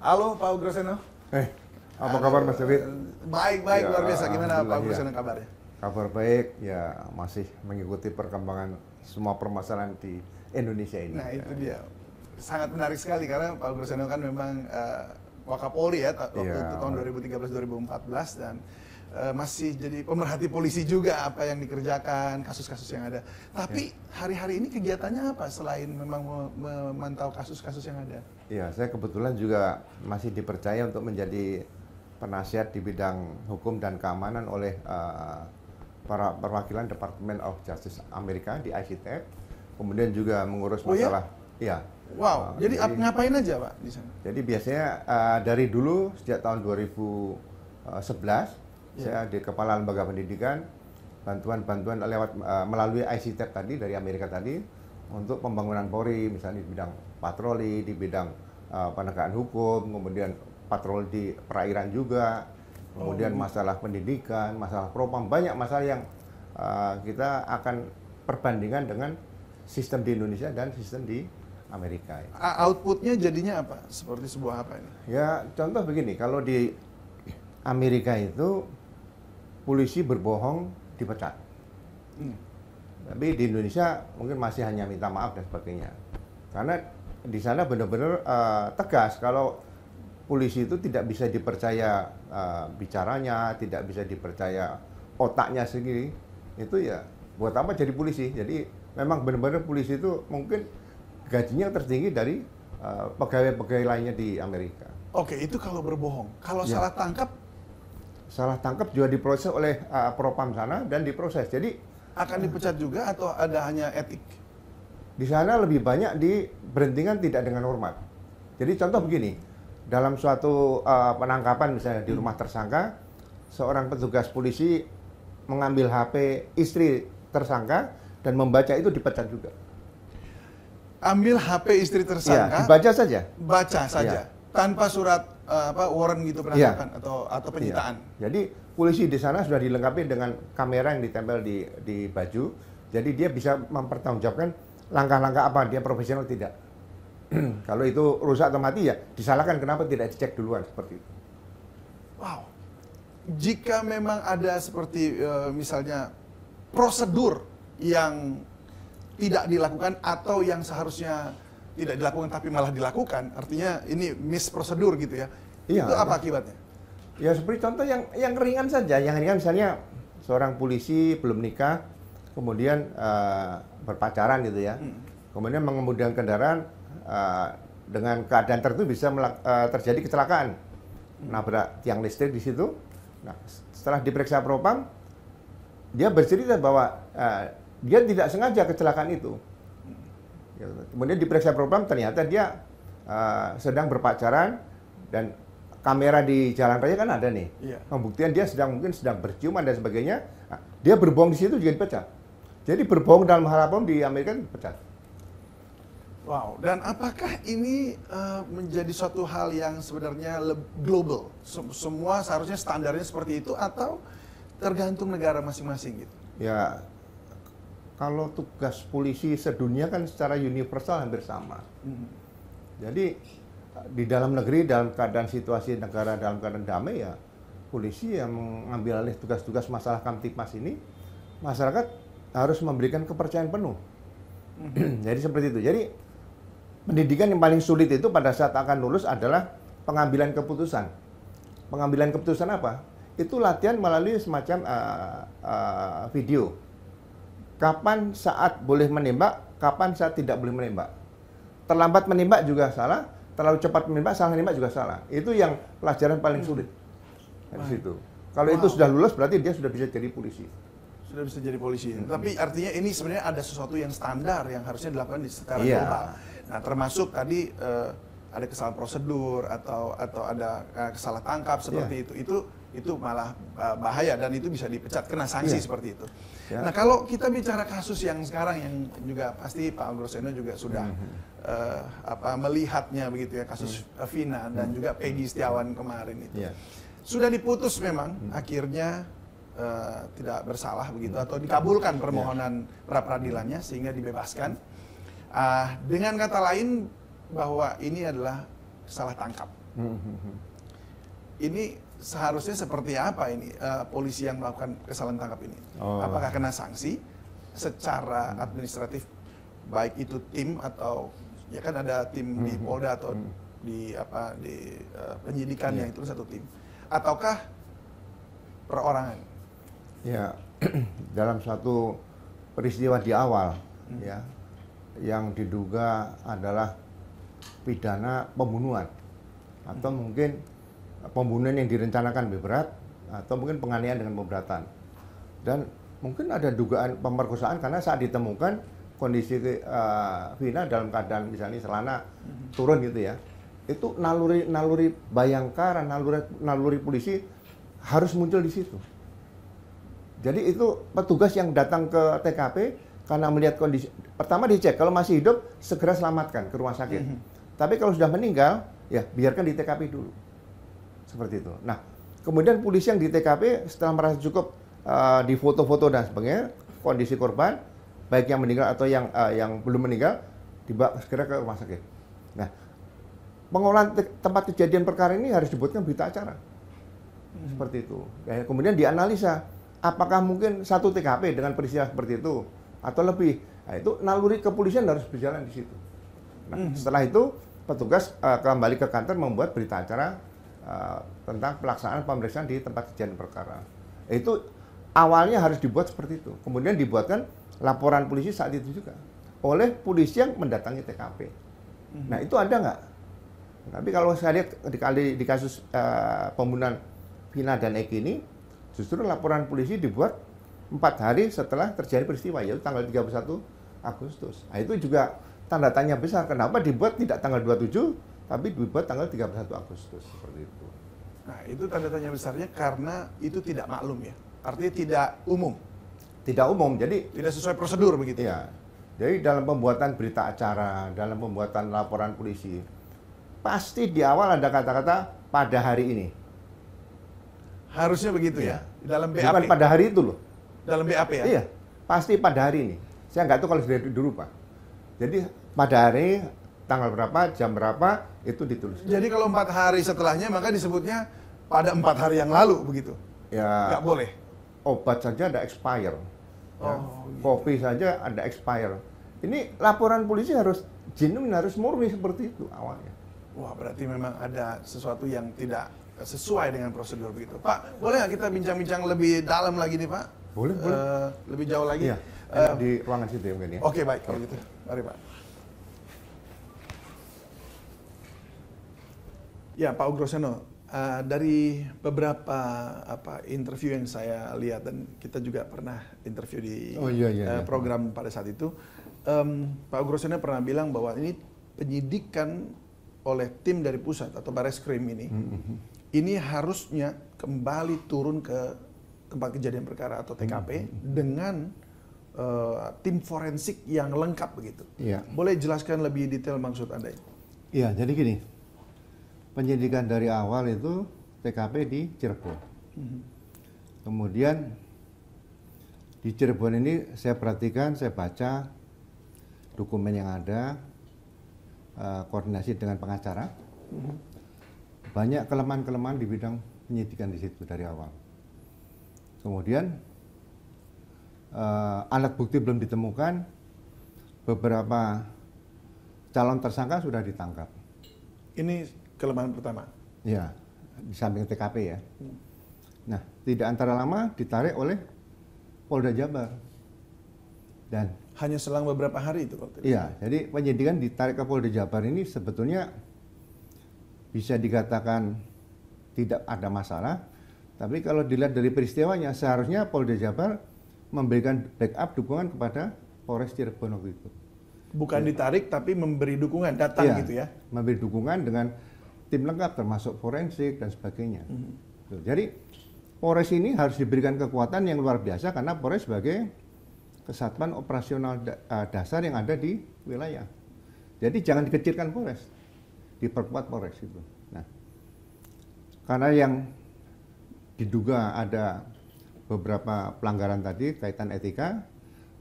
Halo Pak Ugroseno. Eh, hey, apa Aduh, kabar Mas David? Baik, baik, ya, luar biasa. Gimana Pak Ugroseno ya. kabarnya? Kabar baik, ya masih mengikuti perkembangan semua permasalahan di Indonesia ini. Nah, itu dia. Sangat menarik sekali karena Pak Ugroseno kan memang uh, Wakapolri ya waktu ya. itu tahun 2013-2014 dan Eh, masih jadi pemerhati polisi juga apa yang dikerjakan, kasus-kasus yang ada. Tapi hari-hari ini kegiatannya apa selain memang memantau kasus-kasus yang ada? Iya, saya kebetulan juga masih dipercaya untuk menjadi penasihat di bidang hukum dan keamanan oleh uh, para perwakilan Departemen of Justice Amerika di ICTF. E Kemudian juga mengurus oh, iya? masalah iya. iya Wow, uh, jadi, jadi ngapain aja Pak di sana? Jadi biasanya uh, dari dulu sejak tahun 2011 saya di kepala lembaga pendidikan bantuan-bantuan lewat uh, melalui ICTEP tadi dari Amerika tadi untuk pembangunan Polri misalnya di bidang patroli, di bidang uh, penegakan hukum, kemudian patroli di perairan juga, kemudian oh. masalah pendidikan, masalah propam banyak masalah yang uh, kita akan perbandingan dengan sistem di Indonesia dan sistem di Amerika. Outputnya jadinya apa? Seperti sebuah apa ini? Ya contoh begini, kalau di Amerika itu polisi berbohong dipecat. Hmm. Tapi di Indonesia mungkin masih hanya minta maaf dan sebagainya. Karena di sana benar-benar uh, tegas kalau polisi itu tidak bisa dipercaya uh, bicaranya, tidak bisa dipercaya otaknya sendiri. Itu ya buat apa jadi polisi? Jadi memang benar-benar polisi itu mungkin gajinya tertinggi dari eh, pegawai-pegawai uh, lainnya di Amerika. Oke, itu kalau berbohong. Kalau ya. salah tangkap salah tangkap juga diproses oleh uh, propam sana dan diproses. Jadi akan dipecat juga atau ada hanya etik? Di sana lebih banyak di berhentikan tidak dengan hormat. Jadi contoh begini, dalam suatu uh, penangkapan misalnya di rumah tersangka, seorang petugas polisi mengambil HP istri tersangka dan membaca itu dipecat juga. Ambil HP istri tersangka. Ya, dibaca saja. Baca saja. Ya. Tanpa surat uh, apa warrant gitu iya. penangkapan yeah. atau atau iya. penyitaan. Yeah. Jadi polisi di sana sudah dilengkapi dengan kamera yang ditempel di di baju. Jadi dia bisa mempertanggungjawabkan langkah-langkah apa dia profesional tidak. Kalau itu rusak atau mati ya disalahkan kenapa tidak dicek duluan seperti itu. Wow. Jika memang ada seperti uh, misalnya prosedur yang tidak dilakukan atau yang seharusnya tidak dilakukan tapi malah dilakukan, artinya ini miss prosedur gitu ya. Iya. Itu apa akibatnya? Ya seperti contoh yang yang ringan saja, yang ringan misalnya seorang polisi belum nikah, kemudian uh, berpacaran gitu ya, hmm. kemudian mengemudikan kendaraan uh, dengan keadaan tertentu bisa uh, terjadi kecelakaan, hmm. nabrak tiang listrik di situ. Nah setelah diperiksa propam, dia bercerita bahwa uh, dia tidak sengaja kecelakaan itu Kemudian diperiksa propam ternyata dia uh, sedang berpacaran dan kamera di jalan raya kan ada nih. Iya. Pembuktian dia sedang mungkin sedang berciuman dan sebagainya. Nah, dia berbohong di situ juga dipecat. Jadi berbohong dalam hal apa di Amerika dipecat. Wow. Dan apakah ini uh, menjadi suatu hal yang sebenarnya global? Sem semua seharusnya standarnya seperti itu atau tergantung negara masing-masing gitu? Ya, kalau tugas polisi sedunia kan secara universal hampir sama. Hmm. Jadi di dalam negeri dalam keadaan situasi negara dalam keadaan damai ya polisi yang mengambil alih tugas-tugas masalah kamtipmas ini masyarakat harus memberikan kepercayaan penuh. Hmm. Jadi seperti itu. Jadi pendidikan yang paling sulit itu pada saat akan lulus adalah pengambilan keputusan. Pengambilan keputusan apa? Itu latihan melalui semacam uh, uh, video Kapan saat boleh menembak, kapan saat tidak boleh menembak. Terlambat menembak juga salah, terlalu cepat menembak, salah menembak juga salah. Itu yang pelajaran paling sulit di hmm. situ. Kalau wow. itu sudah lulus berarti dia sudah bisa jadi polisi sudah bisa jadi polisi. Ya. Hmm. Tapi artinya ini sebenarnya ada sesuatu yang standar yang harusnya dilakukan di secara yeah. Nah, termasuk tadi uh, ada kesalahan prosedur atau atau ada uh, eh, kesalahan tangkap seperti yeah. itu. Itu itu malah uh, bahaya dan itu bisa dipecat kena sanksi yeah. seperti itu. Yeah. Nah kalau kita bicara kasus yang sekarang yang juga pasti Pak Agroseno juga sudah -hmm. uh, apa melihatnya begitu ya kasus mm Vina dan mhm. juga Peggy Setiawan kemarin itu yeah. sudah diputus memang mhm. akhirnya uh, tidak bersalah begitu mhm. atau dikabulkan permohonan yeah. pra peradilannya sehingga dibebaskan. Uh, dengan kata lain bahwa ini adalah salah tangkap. -hmm. Ini seharusnya seperti apa ini uh, polisi yang melakukan kesalahan tangkap ini? Oh. Apakah kena sanksi secara administratif baik itu tim atau ya kan ada tim hmm. di Polda atau hmm. di apa di uh, penyidikan yeah. yang iya. itu satu tim ataukah perorangan? Ya, dalam satu peristiwa di awal hmm. ya yang diduga adalah pidana pembunuhan atau hmm. mungkin pembunuhan yang direncanakan lebih berat atau mungkin penganiayaan dengan pemberatan. Dan mungkin ada dugaan pemerkosaan karena saat ditemukan kondisi uh, Vina dalam keadaan misalnya selana mm-hmm. turun gitu ya. Itu naluri naluri bayangkara, naluri naluri polisi harus muncul di situ. Jadi itu petugas yang datang ke TKP karena melihat kondisi pertama dicek kalau masih hidup segera selamatkan ke rumah sakit. Mm-hmm. Tapi kalau sudah meninggal ya biarkan di TKP dulu seperti itu. Nah, kemudian polisi yang di TKP setelah merasa cukup uh, di foto-foto dan sebagainya kondisi korban baik yang meninggal atau yang uh, yang belum meninggal dibawa segera ke rumah sakit. Nah, pengolahan te tempat kejadian perkara ini harus dibuatkan berita acara hmm. seperti itu. Ya, kemudian dianalisa apakah mungkin satu TKP dengan peristiwa seperti itu atau lebih. Nah, itu naluri kepolisian harus berjalan di situ. Nah, hmm. setelah itu petugas uh, kembali ke kantor membuat berita acara Eh, tentang pelaksanaan pemeriksaan di tempat kejadian perkara. Itu awalnya harus dibuat seperti itu. Kemudian dibuatkan laporan polisi saat itu juga oleh polisi yang mendatangi TKP. Mm-hmm. Nah itu ada nggak? Tapi kalau saya lihat di, di, di kasus uh, pembunuhan Vina dan Eki ini, justru laporan polisi dibuat empat hari setelah terjadi peristiwa, yaitu tanggal 31 Agustus. Nah, itu juga tanda tanya besar. Kenapa dibuat tidak tanggal 27, tapi dibuat tanggal 31 Agustus seperti itu. Nah, itu tanda tanya besarnya karena itu tidak maklum ya. Artinya tidak umum. Tidak umum. Jadi tidak sesuai prosedur begitu. ya. Jadi dalam pembuatan berita acara, dalam pembuatan laporan polisi, pasti di awal ada kata-kata pada hari ini. Harusnya begitu ya, iya. ya. Dalam BAP. Bukan pada hari itu loh. Dalam BAP ya. Iya. Pasti pada hari ini. Saya nggak tahu kalau sudah dulu Pak. Jadi pada hari tanggal berapa, jam berapa, itu ditulis. Jadi kalau empat hari setelahnya maka disebutnya pada empat hari yang lalu begitu. Ya. Nggak boleh. Obat saja ada expire. Oh, ya. Gitu. Kopi saja ada expire. Ini laporan polisi harus jinung, harus murni seperti itu awalnya. Wah berarti memang ada sesuatu yang tidak sesuai dengan prosedur begitu. Pak, boleh nggak kita bincang-bincang lebih dalam lagi nih Pak? Boleh, uh, boleh. Eh, lebih jauh lagi? Iya, uh, di ruangan situ ya mungkin ya. Oke, okay, baik kalau gitu. Mari Pak. Ya Pak Ugroseno, uh, dari beberapa apa interview yang saya lihat dan kita juga pernah interview di oh, iya, iya, uh, program iya. pada saat itu, um, Pak Ugroseno pernah bilang bahwa ini penyidikan oleh tim dari pusat atau baris krim ini, mm -hmm. ini harusnya kembali turun ke tempat kejadian perkara atau TKP mm hmm, -hmm. dengan uh, tim forensik yang lengkap begitu. Yeah. Boleh jelaskan lebih detail maksud Anda? Iya, yeah, jadi gini, penyidikan dari awal itu TKP di Cirebon. Hmm. Kemudian di Cirebon ini saya perhatikan, saya baca dokumen yang ada, uh, koordinasi dengan pengacara. Hmm. Banyak kelemahan-kelemahan di bidang penyidikan di situ dari awal. Kemudian uh, alat bukti belum ditemukan, beberapa calon tersangka sudah ditangkap. Ini kelemahan pertama. Ya, di samping TKP ya. Nah, tidak antara lama ditarik oleh Polda Jabar. Dan hanya selang beberapa hari itu kalau tidak. Iya, jadi penyidikan ditarik ke Polda Jabar ini sebetulnya bisa dikatakan tidak ada masalah. Tapi kalau dilihat dari peristiwanya, seharusnya Polda Jabar memberikan backup dukungan kepada Polres Cirebon waktu itu. Bukan ya. ditarik, tapi memberi dukungan, datang ya, gitu ya? Memberi dukungan dengan tim lengkap termasuk forensik dan sebagainya. Mm -hmm. Jadi Polres ini harus diberikan kekuatan yang luar biasa karena Polres sebagai kesatuan operasional da e, dasar yang ada di wilayah. Jadi jangan dikecilkan Polres, diperkuat Polres itu. Nah, karena yang diduga ada beberapa pelanggaran tadi kaitan etika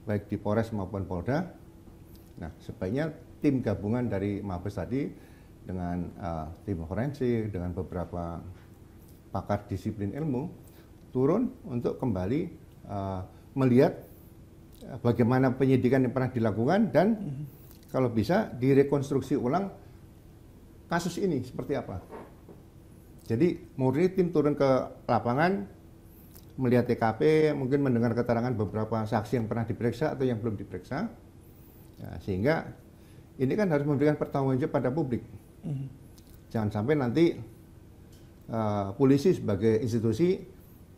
baik di Polres maupun Polda. Nah, sebaiknya tim gabungan dari Mabes tadi dengan uh, tim forensik, dengan beberapa pakar disiplin ilmu turun untuk kembali uh, melihat eh, bagaimana penyidikan yang pernah dilakukan dan mm -hmm. kalau bisa direkonstruksi ulang kasus ini seperti apa. Jadi murni tim turun ke lapangan melihat TKP, mungkin mendengar keterangan beberapa saksi yang pernah diperiksa atau yang belum diperiksa, ya, sehingga ini kan harus memberikan pertanggungjawaban pada publik. Jangan sampai nanti uh, polisi sebagai institusi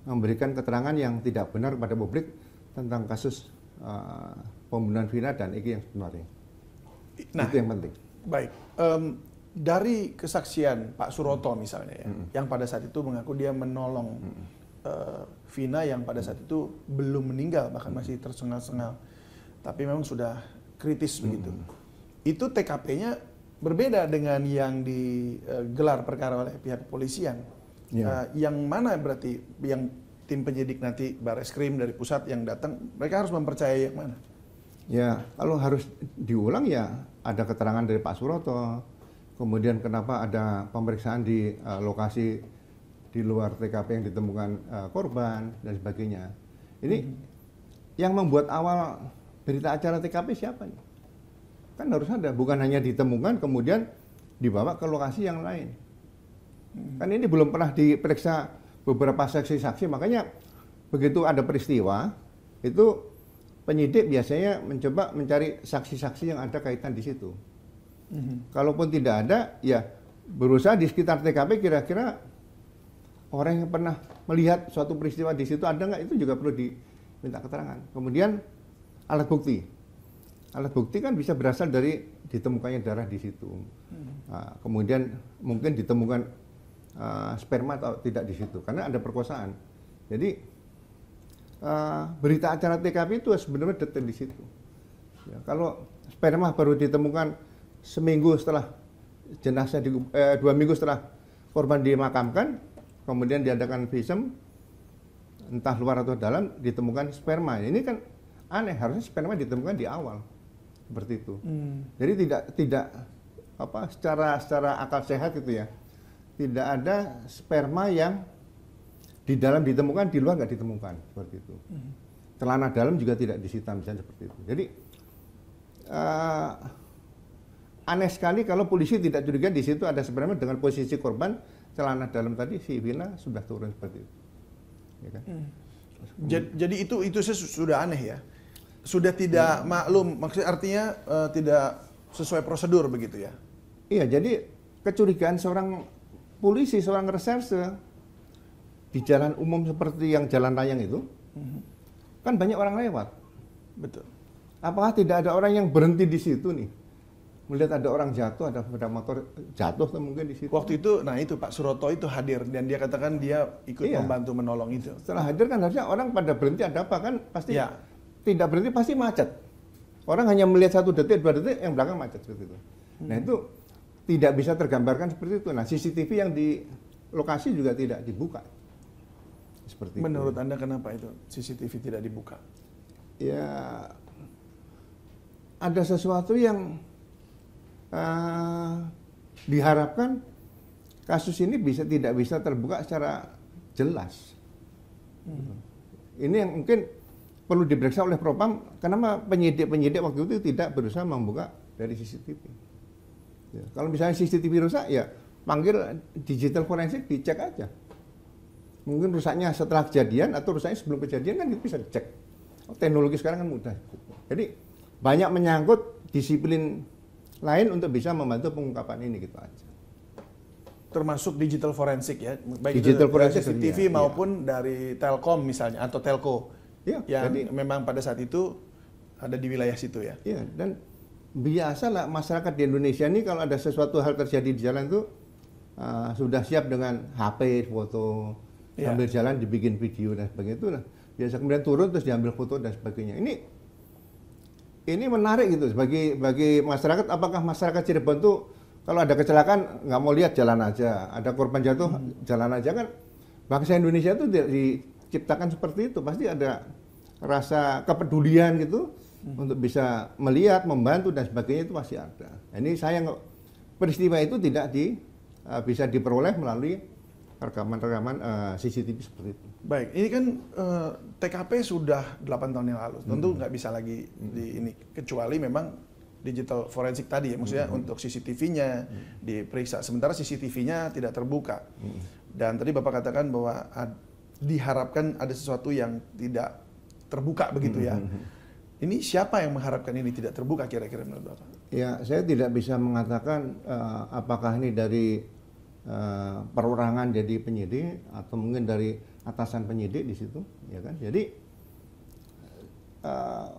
memberikan keterangan yang tidak benar kepada publik tentang kasus uh, pembunuhan vina dan itu yang sebenarnya. Nah, itu yang penting. Baik. Um, dari kesaksian Pak Suroto misalnya ya, -hmm. yang pada saat itu mengaku dia menolong -hmm. uh, Vina yang pada saat itu belum meninggal bahkan masih tersengal-sengal, tapi memang sudah kritis -hmm. begitu. Itu TKP-nya Berbeda dengan yang digelar perkara oleh pihak kepolisian. Ya. Uh, yang mana berarti yang tim penyidik nanti baris krim dari pusat yang datang, mereka harus mempercayai yang mana? Ya, kalau harus diulang ya ada keterangan dari Pak Suroto. Kemudian kenapa ada pemeriksaan di uh, lokasi di luar TKP yang ditemukan uh, korban dan sebagainya. Ini hmm. yang membuat awal berita acara TKP siapa nih? Kan harus ada, bukan hanya ditemukan kemudian dibawa ke lokasi yang lain. Hmm. Kan ini belum pernah diperiksa beberapa saksi-saksi, makanya begitu ada peristiwa itu penyidik biasanya mencoba mencari saksi-saksi yang ada kaitan di situ. hmm Kalaupun tidak ada, ya berusaha di sekitar TKP kira-kira orang yang pernah melihat suatu peristiwa di situ ada nggak itu juga perlu diminta keterangan. Kemudian alat bukti alat bukti kan bisa berasal dari ditemukannya darah di situ. Hmm. Uh, kemudian mungkin ditemukan uh, sperma atau tidak di situ karena ada perkosaan. Jadi uh, berita acara TKP itu sebenarnya detail di situ. Ya, kalau sperma baru ditemukan seminggu setelah jenazah di, eh, dua minggu setelah korban dimakamkan, kemudian diadakan visum entah luar atau dalam ditemukan sperma. Ini kan aneh, harusnya sperma ditemukan di awal seperti itu. Hmm. Jadi tidak tidak apa secara secara akal sehat itu ya. Tidak ada sperma yang di dalam ditemukan di luar nggak ditemukan seperti itu. Hmm. Celana dalam juga tidak disita misalnya seperti itu. Jadi uh, aneh sekali kalau polisi tidak curiga di situ ada sperma dengan posisi korban celana dalam tadi si Vina sudah turun seperti itu. Ya kan? Hmm. Jadi, itu itu sudah aneh ya sudah tidak maklum, maksud artinya uh, tidak sesuai prosedur begitu ya? Iya, jadi kecurigaan seorang polisi, seorang reserse di jalan umum seperti yang jalan layang itu, hmm kan banyak orang lewat. Betul. Apakah tidak ada orang yang berhenti di situ nih? Melihat ada orang jatuh, ada sepeda motor jatuh atau mungkin di situ. Waktu itu, nah itu Pak Suroto itu hadir dan dia katakan dia ikut iya. membantu menolong itu. Setelah hadir kan harusnya orang pada berhenti ada apa kan pasti. Ya tidak berhenti pasti macet. Orang hanya melihat satu detik, dua detik, yang belakang macet seperti itu. Hmm. Nah itu tidak bisa tergambarkan seperti itu. Nah CCTV yang di lokasi juga tidak dibuka. Seperti Menurut itu. Anda kenapa itu CCTV tidak dibuka? Ya ada sesuatu yang uh, diharapkan kasus ini bisa tidak bisa terbuka secara jelas. Hmm. Ini yang mungkin perlu diperiksa oleh propam kenapa penyidik-penyidik waktu itu tidak berusaha membuka dari CCTV ya, kalau misalnya CCTV rusak ya panggil digital forensik dicek aja mungkin rusaknya setelah kejadian atau rusaknya sebelum kejadian kan itu bisa dicek oh, teknologi sekarang kan mudah jadi banyak menyangkut disiplin lain untuk bisa membantu pengungkapan ini gitu aja termasuk digital forensik ya baik digital forensik CCTV ya. maupun ya. dari Telkom misalnya atau Telco Ya, yang jadi memang pada saat itu ada di wilayah situ ya. Iya, dan biasalah masyarakat di Indonesia ini kalau ada sesuatu hal terjadi di jalan itu uh, ah, sudah siap dengan HP, foto, ya. sambil jalan dibikin video dan sebagainya itu nah. Biasa kemudian turun terus diambil foto dan sebagainya. Ini ini menarik gitu bagi bagi masyarakat apakah masyarakat Cirebon itu kalau ada kecelakaan nggak mau lihat jalan aja, ada korban jatuh hmm. jalan aja kan. Bangsa Indonesia itu di, di Ciptakan seperti itu pasti ada rasa kepedulian gitu hmm. untuk bisa melihat, membantu dan sebagainya itu masih ada. Ini saya peristiwa itu tidak di uh, bisa diperoleh melalui rekaman-rekaman uh, eh, CCTV seperti itu. Baik, ini kan uh, eh, TKP sudah 8 tahun yang lalu, tentu hmm. nggak hmm. bisa lagi hmm. di ini kecuali memang digital forensik tadi ya, maksudnya hmm. untuk CCTV-nya hmm. diperiksa. Sementara CCTV-nya tidak terbuka. Hmm. Dan tadi Bapak katakan bahwa diharapkan ada sesuatu yang tidak terbuka begitu ya. Hmm, hmm, hmm. Ini siapa yang mengharapkan ini tidak terbuka kira-kira menurut Bapak? Ya, saya tidak bisa mengatakan uh, apakah ini dari uh, perorangan jadi penyidik atau mungkin dari atasan penyidik di situ, ya kan? Jadi uh,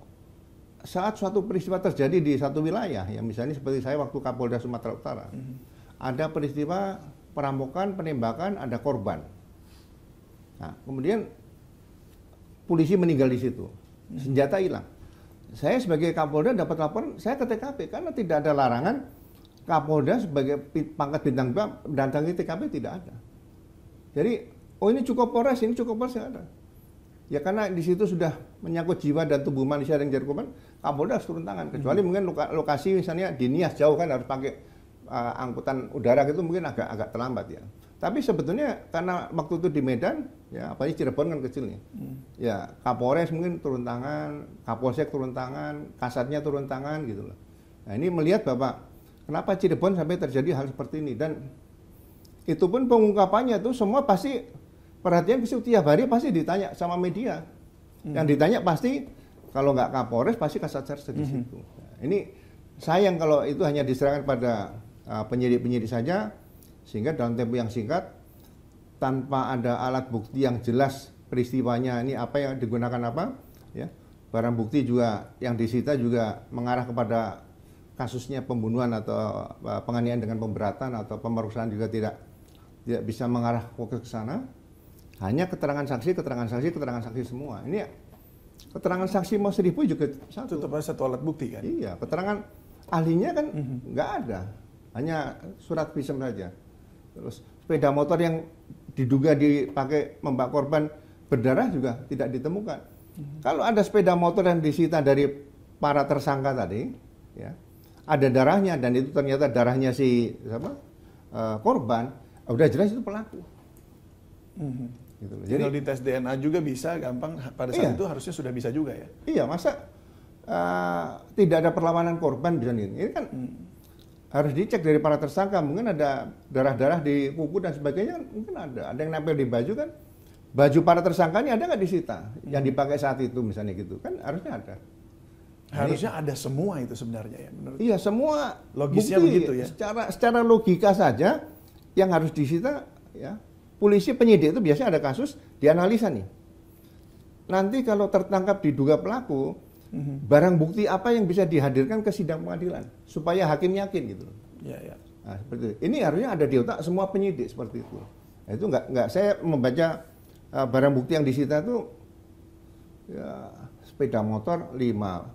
saat suatu peristiwa terjadi di satu wilayah, ya misalnya seperti saya waktu Kapolda Sumatera Utara, mm -hmm. ada peristiwa perampokan, penembakan, ada korban Nah, kemudian polisi meninggal di situ, hmm. senjata hilang. Saya sebagai Kapolda dapat laporan, saya ke TKP karena tidak ada larangan Kapolda sebagai pangkat bintang dua mendatangi TKP tidak ada. Jadi, oh ini cukup polres, ini cukup polres yang ada. Ya karena di situ sudah menyangkut jiwa dan tubuh manusia yang jadi korban, Kapolda harus turun tangan. Kecuali hmm. mungkin lokasi misalnya di Nias jauh kan harus pakai uh, angkutan udara gitu mungkin agak agak terlambat ya. Tapi sebetulnya karena waktu itu di Medan, ya apalagi Cirebon kan kecil nih. Hmm. Ya Kapolres mungkin turun tangan, Kapolsek turun tangan, Kasatnya turun tangan gitu loh. Nah ini melihat Bapak, kenapa Cirebon sampai terjadi hal seperti ini dan itu pun pengungkapannya tuh semua pasti perhatian ke tiap hari pasti ditanya sama media. Hmm. Yang ditanya pasti kalau nggak Kapolres pasti Kasat Sarsa di hmm. situ. Nah, ini sayang kalau itu hanya diserahkan pada uh, penyidik-penyidik uh, penyidik -penyidik saja sehingga dalam tempo yang singkat tanpa ada alat bukti yang jelas peristiwanya ini apa yang digunakan apa ya barang bukti juga yang disita juga mengarah kepada kasusnya pembunuhan atau e, penganiayaan dengan pemberatan atau pemerkosaan juga tidak tidak bisa mengarah ke sana hanya keterangan saksi keterangan saksi keterangan saksi semua ini ya, keterangan saksi mau seribu juga satu tetap satu alat bukti kan iya keterangan ahlinya kan mhm. nggak mm -hmm. ada hanya surat visum saja Terus sepeda motor yang diduga dipakai membak korban berdarah juga tidak ditemukan. Hmm. Kalau ada sepeda motor yang disita dari para tersangka tadi, ya, ada darahnya dan itu ternyata darahnya si apa Uh, eh, korban, ah, udah jelas itu pelaku. Hmm. Gitu loh. Jadi kalau dites DNA juga bisa gampang pada saat iya. itu harusnya sudah bisa juga ya. Iya, masa uh, tidak ada perlawanan korban bisa Ini kan hmm harus dicek dari para tersangka mungkin ada darah-darah di kuku dan sebagainya mungkin ada ada yang nempel di baju kan baju para tersangkanya ada nggak disita yang hmm. dipakai saat itu misalnya gitu kan harusnya ada nah, harusnya Jadi, ada semua itu sebenarnya ya menurut iya semua logisnya bukti, begitu ya secara secara logika saja yang harus disita ya polisi penyidik itu biasanya ada kasus dianalisa nih nanti kalau tertangkap diduga pelaku hmm Barang bukti apa yang bisa dihadirkan ke sidang pengadilan supaya hakim yakin gitu. Ya, ya. Nah, seperti itu. Ini harusnya ada di otak semua penyidik seperti itu. Nah, itu nggak nggak saya membaca uh, barang bukti yang disita itu ya, sepeda motor lima,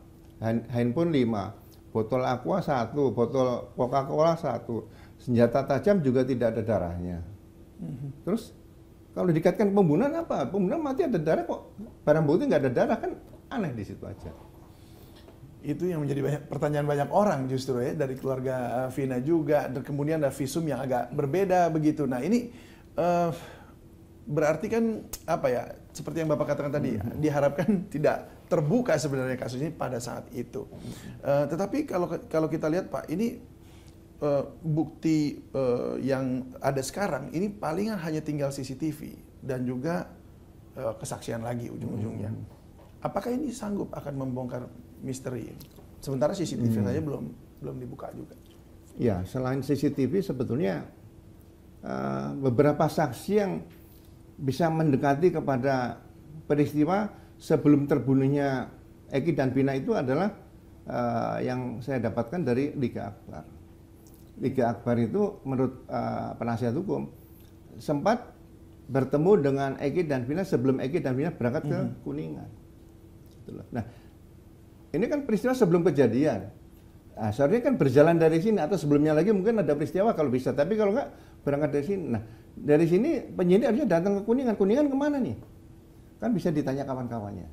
handphone lima, botol aqua satu, botol Coca-Cola satu, senjata tajam juga tidak ada darahnya. Terus kalau dikatakan pembunuhan apa? Pembunuhan mati ada darah kok. Barang bukti nggak ada darah kan aneh di situ aja itu yang menjadi banyak, pertanyaan banyak orang justru ya dari keluarga eh, Vina juga dan kemudian ada visum yang agak berbeda begitu. Nah ini uh, berarti kan apa ya seperti yang bapak katakan tadi mm-hmm. diharapkan tidak terbuka sebenarnya kasus ini pada saat itu. Uh, tetapi kalau kalau kita lihat pak ini uh, bukti uh, yang ada sekarang ini palingan hanya tinggal CCTV dan juga uh, kesaksian lagi ujung-ujungnya. Mm-hmm. Apakah ini sanggup akan membongkar misteri. Sementara CCTV hmm. saja belum belum dibuka juga. Ya, selain CCTV sebetulnya uh, beberapa saksi yang bisa mendekati kepada peristiwa sebelum terbunuhnya Eki dan Pina itu adalah uh, yang saya dapatkan dari Liga Akbar. Liga Akbar itu menurut uh, penasihat hukum sempat bertemu dengan Eki dan Pina sebelum Eki dan Pina berangkat ke hmm. Kuningan. Gitu nah, ini kan peristiwa sebelum kejadian. Nah, seharusnya kan berjalan dari sini atau sebelumnya lagi mungkin ada peristiwa kalau bisa. Tapi kalau enggak berangkat dari sini. Nah, dari sini penyidik harusnya datang ke Kuningan. Kuningan kemana nih? Kan bisa ditanya kawan-kawannya.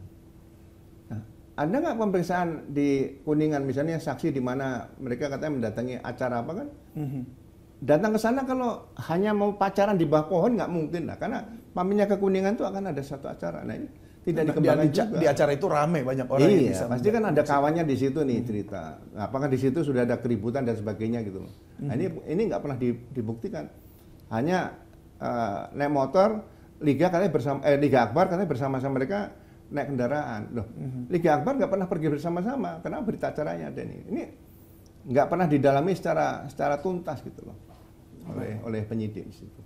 Nah, ada nggak pemeriksaan di Kuningan misalnya saksi di mana mereka katanya mendatangi acara apa kan? Mm-hmm. Datang ke sana kalau hanya mau pacaran di bawah pohon nggak mungkin lah karena paminya ke Kuningan itu akan ada satu acara. Nah ini tidak nah, dikembangkan di, juga. di acara itu rame banyak orang iya, yang bisa pasti kan ada kawannya di situ nih cerita apakah di situ sudah ada keributan dan sebagainya gitu hmm. nah, ini hmm. ini nggak pernah dibuktikan hanya uh, naik motor liga katanya bersama eh, liga akbar katanya bersama-sama mereka naik kendaraan loh hmm. liga akbar nggak pernah pergi bersama-sama Kenapa berita acaranya ada nih ini nggak pernah didalami secara secara tuntas gitu loh oleh oleh penyidik di situ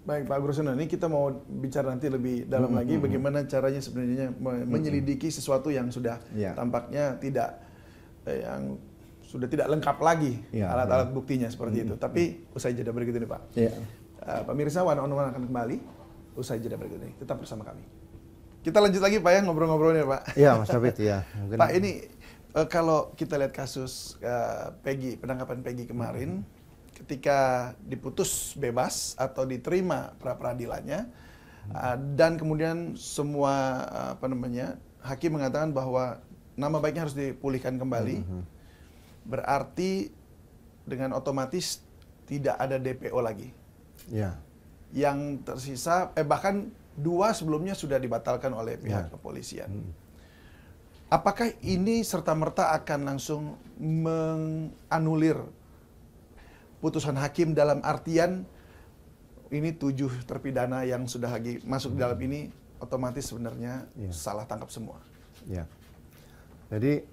Baik Pak Agustina, nah, ini kita mau bicara nanti lebih dalam mm -hmm. lagi hmm, hmm. bagaimana caranya sebenarnya hmm, menyelidiki sesuatu yang sudah yeah. tampaknya tidak eh, yang sudah tidak lengkap lagi ya, alat-alat yeah, yeah. buktinya seperti mm -hmm. itu. Tapi usai jeda berikut ini Pak. Yeah. Ya. Uh, pemirsa One on One akan kembali usai jeda berikut ini. Tetap bersama kami. Kita lanjut lagi Pak ya ngobrol-ngobrolnya Pak. Iya Mas David ya. Pak ini uh, kalau kita lihat kasus uh, Peggy penangkapan Peggy kemarin. Mm -hmm ketika diputus bebas atau diterima pra peradilannya uh, dan kemudian semua uh, apa namanya hakim mengatakan bahwa nama baiknya harus dipulihkan kembali -hmm. hmm. berarti dengan otomatis tidak ada DPO lagi. Ya. Yang tersisa eh bahkan dua sebelumnya sudah dibatalkan oleh pihak yeah. kepolisian. Hmm. Apakah ini serta merta akan langsung menganulir putusan hakim dalam artian ini tujuh terpidana yang sudah lagi masuk dalam ini otomatis sebenarnya ya. salah tangkap semua. Ya. Jadi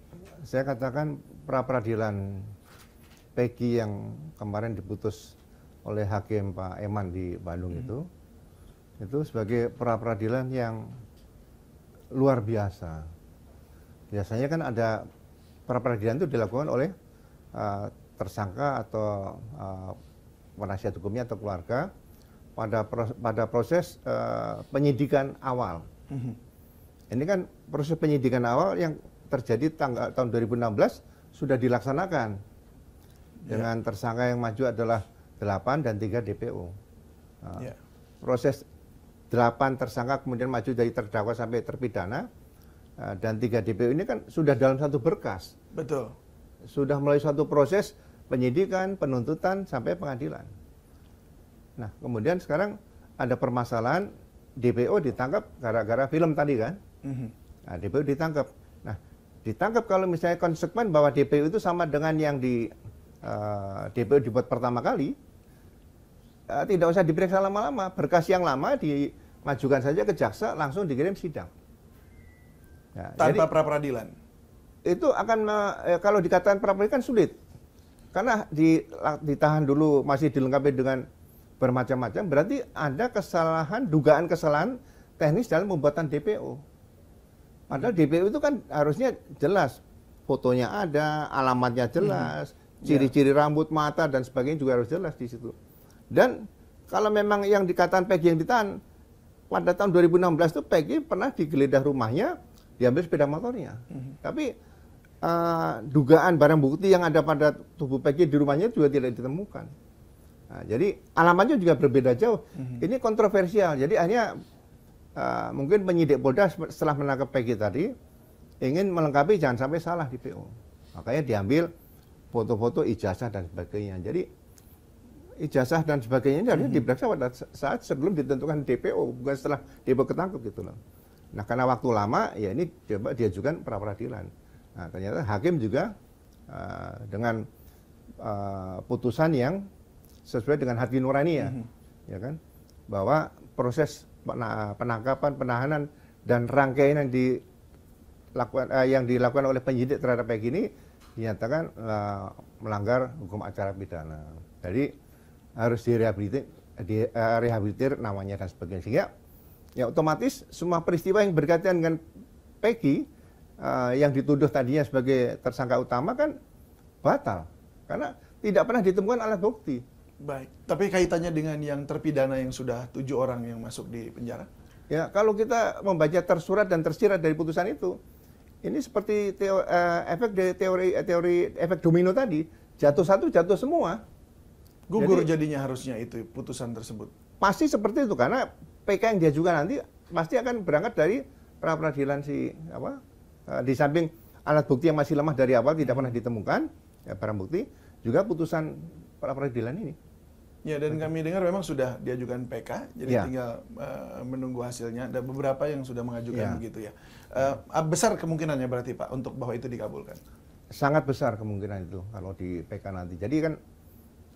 saya katakan pra peradilan Peggy yang kemarin diputus oleh hakim Pak Eman di Bandung hmm. itu itu sebagai pra peradilan yang luar biasa. Biasanya kan ada pra peradilan itu dilakukan oleh uh, tersangka atau uh, penasihat hukumnya atau keluarga pada proses, pada proses uh, penyidikan awal. Mm -hmm. Ini kan proses penyidikan awal yang terjadi tanggal tahun 2016 sudah dilaksanakan yeah. dengan tersangka yang maju adalah 8 dan 3 DPO. Uh, eh, yeah. Proses 8 tersangka kemudian maju dari terdakwa sampai terpidana uh, dan 3 DPO ini kan sudah dalam satu berkas. Betul. Sudah melalui suatu proses penyidikan, penuntutan sampai pengadilan. Nah, kemudian sekarang ada permasalahan DPO ditangkap gara-gara film tadi kan? Mhm. Nah, DPO ditangkap. Nah, ditangkap kalau misalnya konsekuen bahwa DPO itu sama dengan yang di uh, eh, DPO dibuat pertama kali, uh, tidak usah diperiksa lama-lama. Berkas yang lama dimajukan saja ke jaksa, langsung dikirim sidang. Nah, Tanpa pra peradilan. Itu akan uh, kalau dikatakan pra peradilan kan sulit karena ditahan dulu masih dilengkapi dengan bermacam-macam berarti ada kesalahan dugaan kesalahan teknis dalam pembuatan DPO. Padahal iya. DPO itu kan harusnya jelas fotonya ada, alamatnya hmm. jelas, iya. ciri-ciri hmm. yeah. rambut, mata dan sebagainya juga harus jelas di situ. Dan kalau memang yang dikatakan Peggy yang ditahan pada tahun 2016 itu Peggy pernah digeledah rumahnya diambil sepeda motornya. Hmm. Tapi Eh, dugaan barang bukti yang ada pada tubuh Peggy di rumahnya juga tidak ditemukan. Nah, jadi alamannya juga berbeda jauh. Mm-hmm. Ini kontroversial. Jadi hanya uh, eh, mungkin penyidik Polda setelah menangkap Peggy tadi ingin melengkapi jangan sampai salah di PO. Makanya diambil foto-foto ijazah dan sebagainya. Jadi ijazah dan sebagainya ini harusnya mhm. diperiksa pada saat sebelum ditentukan DPO bukan setelah DPO ketangkep gitu loh. Nah karena waktu lama ya ini coba diajukan pra peradilan. Nah, ternyata hakim juga uh, dengan uh, putusan yang sesuai dengan hati nurani ya, mm -hmm. ya kan, bahwa proses penangkapan, penahanan dan rangkaian yang dilakukan uh, yang dilakukan oleh penyidik terhadap Peggy ini dinyatakan uh, melanggar hukum acara pidana. Jadi harus direhabilitir, direhabilitir namanya dan sebagainya. Sehingga ya otomatis semua peristiwa yang berkaitan dengan Peggy Eh, yang dituduh tadinya sebagai tersangka utama kan batal karena tidak pernah ditemukan alat bukti. Baik, tapi kaitannya dengan yang terpidana yang sudah tujuh orang yang masuk di penjara? Ya, kalau kita membaca tersurat dan tersirat dari putusan itu, ini seperti teori, uh, eh, efek dari teori eh, teori efek domino tadi, jatuh satu jatuh semua. Gugur Jadi, jadinya harusnya itu putusan tersebut. Pasti seperti itu karena PK yang diajukan nanti pasti akan berangkat dari pra peradilan si apa Eh, di samping alat bukti yang masih lemah dari awal tidak pernah ditemukan ya, barang bukti juga putusan pra peradilan ini. Ya dan kami dengar memang sudah diajukan PK, jadi ya. tinggal uh, menunggu hasilnya. Ada beberapa yang sudah mengajukan ya. begitu ya. Uh, besar kemungkinannya berarti Pak untuk bahwa itu dikabulkan. Sangat besar kemungkinan itu kalau di PK nanti. Jadi kan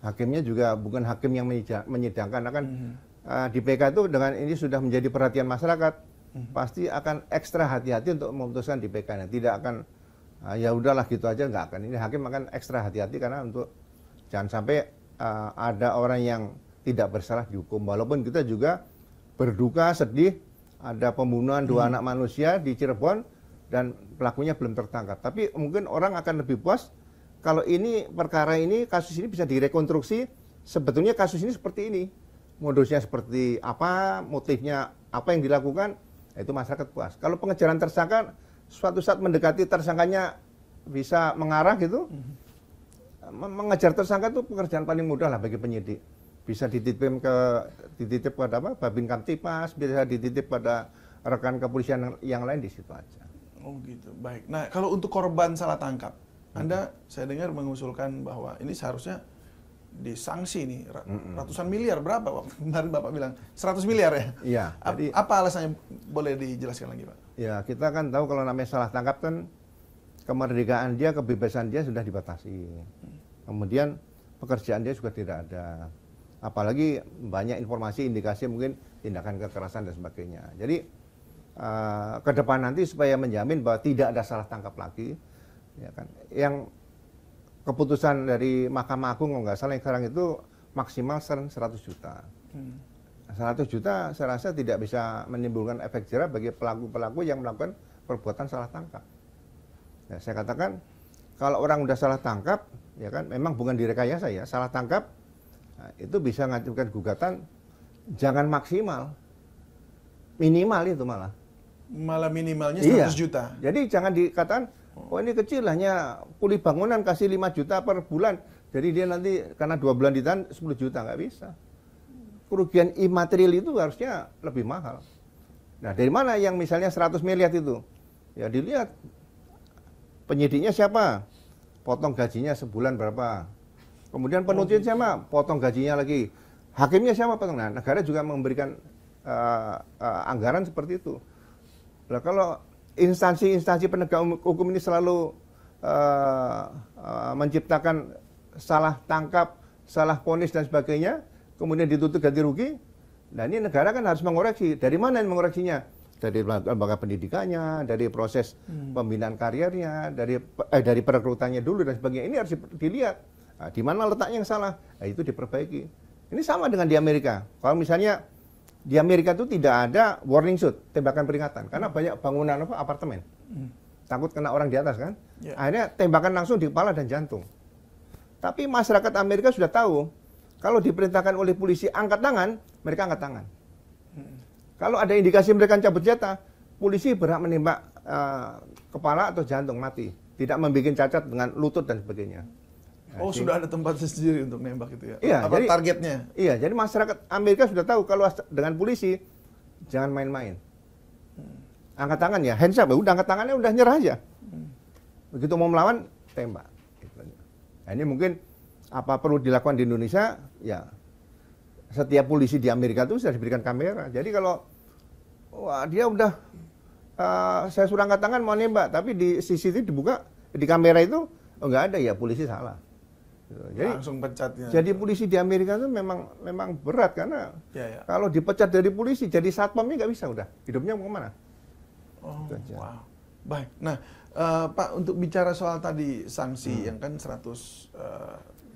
hakimnya juga bukan hakim yang menyidangkan, akan mm -hmm. uh, di PK itu dengan ini sudah menjadi perhatian masyarakat hmm. pasti akan ekstra hati-hati untuk memutuskan di PK. nya Tidak akan ah, ya udahlah gitu aja nggak akan. Ini hakim akan ekstra hati-hati karena untuk jangan sampai uh, ada orang yang tidak bersalah dihukum. Walaupun kita juga berduka sedih ada pembunuhan dua hmm. anak manusia di Cirebon dan pelakunya belum tertangkap. Tapi mungkin orang akan lebih puas kalau ini perkara ini kasus ini bisa direkonstruksi sebetulnya kasus ini seperti ini modusnya seperti apa motifnya apa yang dilakukan itu masyarakat puas. Kalau pengejaran tersangka suatu saat mendekati tersangkanya bisa mengarah gitu, mhm. mengejar tersangka itu pekerjaan paling mudah lah bagi penyidik. Bisa dititip ke dititip pada apa? Babin Kamtipas, bisa dititip pada rekan kepolisian yang lain di situ aja. Oh gitu, baik. Nah kalau untuk korban salah tangkap, mhm. Anda saya dengar mengusulkan bahwa ini seharusnya disangsi nih ratusan miliar berapa Pak? kemarin Bapak bilang 100 miliar ya. Iya. jadi, apa alasannya boleh dijelaskan lagi Pak? Ya kita kan tahu kalau namanya salah tangkap kan kemerdekaan dia kebebasan dia sudah dibatasi. Kemudian pekerjaan dia juga tidak ada. Apalagi banyak informasi indikasi mungkin tindakan kekerasan dan sebagainya. Jadi uh, ke depan nanti supaya menjamin bahwa tidak ada salah tangkap lagi, ya kan? Yang keputusan dari Mahkamah Agung kalau nggak salah yang sekarang itu maksimal 100 juta. Hmm. 100 juta saya rasa tidak bisa menimbulkan efek jerah bagi pelaku-pelaku yang melakukan perbuatan salah tangkap. Ya, saya katakan kalau orang sudah salah tangkap, ya kan memang bukan direkayasa ya, salah tangkap nah, itu bisa mengajukan gugatan jangan maksimal. Minimal itu malah. Malah minimalnya 100 iya. juta. Jadi jangan dikatakan oh ini kecil hanya pulih bangunan kasih 5 juta per bulan jadi dia nanti karena dua bulan ditahan 10 juta nggak bisa kerugian imaterial itu harusnya lebih mahal nah dari mana yang misalnya 100 miliar itu ya dilihat penyidiknya siapa potong gajinya sebulan berapa kemudian penuntut siapa potong gajinya lagi hakimnya siapa potong nah negara juga memberikan uh, uh, anggaran seperti itu Nah kalau instansi-instansi penegak hukum ini selalu uh, uh, menciptakan salah tangkap, salah ponis dan sebagainya, kemudian ditutup ganti rugi. Nah ini negara kan harus mengoreksi. Dari mana yang mengoreksinya? Dari lembaga pendidikannya, dari proses hmm. pembinaan karirnya, dari eh, dari perekrutannya dulu dan sebagainya. Ini harus dilihat. Nah, di mana letaknya yang salah? Nah, itu diperbaiki. Ini sama dengan di Amerika. Kalau misalnya di Amerika itu tidak ada warning shoot, tembakan peringatan, karena hmm. banyak bangunan apa apartemen. Hmm. Takut kena orang di atas kan? Yeah. Akhirnya tembakan langsung di kepala dan jantung. Tapi masyarakat Amerika sudah tahu kalau diperintahkan oleh polisi angkat tangan, mereka angkat tangan. Hmm. Kalau ada indikasi mereka cabut senjata, polisi berhak menembak uh, kepala atau jantung mati, tidak membuat cacat dengan lutut dan sebagainya. Oh sudah ada tempat sendiri untuk nembak itu ya? Iya. Apa jadi, targetnya? Iya, jadi masyarakat Amerika sudah tahu kalau dengan polisi jangan main-main. Hmm. Angkat tangan ya, hands up, ya udah angkat tangannya udah nyerah aja. Hmm. Begitu mau melawan, tembak. Gitu nah, ini mungkin apa perlu dilakukan di Indonesia? Ya, setiap polisi di Amerika itu sudah diberikan kamera. Jadi kalau wah dia udah uh, saya suruh angkat tangan mau nembak, tapi di CCTV dibuka di kamera itu oh nggak ada ya polisi salah. Gitu. Jadi, langsung pecat ya. Jadi polisi di Amerika itu memang memang berat karena ya, ya. kalau dipecat dari polisi jadi satpamnya nggak bisa udah hidupnya mau kemana? Oh, wow. Baik. Nah, uh, Pak untuk bicara soal tadi sanksi hmm. yang kan 100 uh, eh,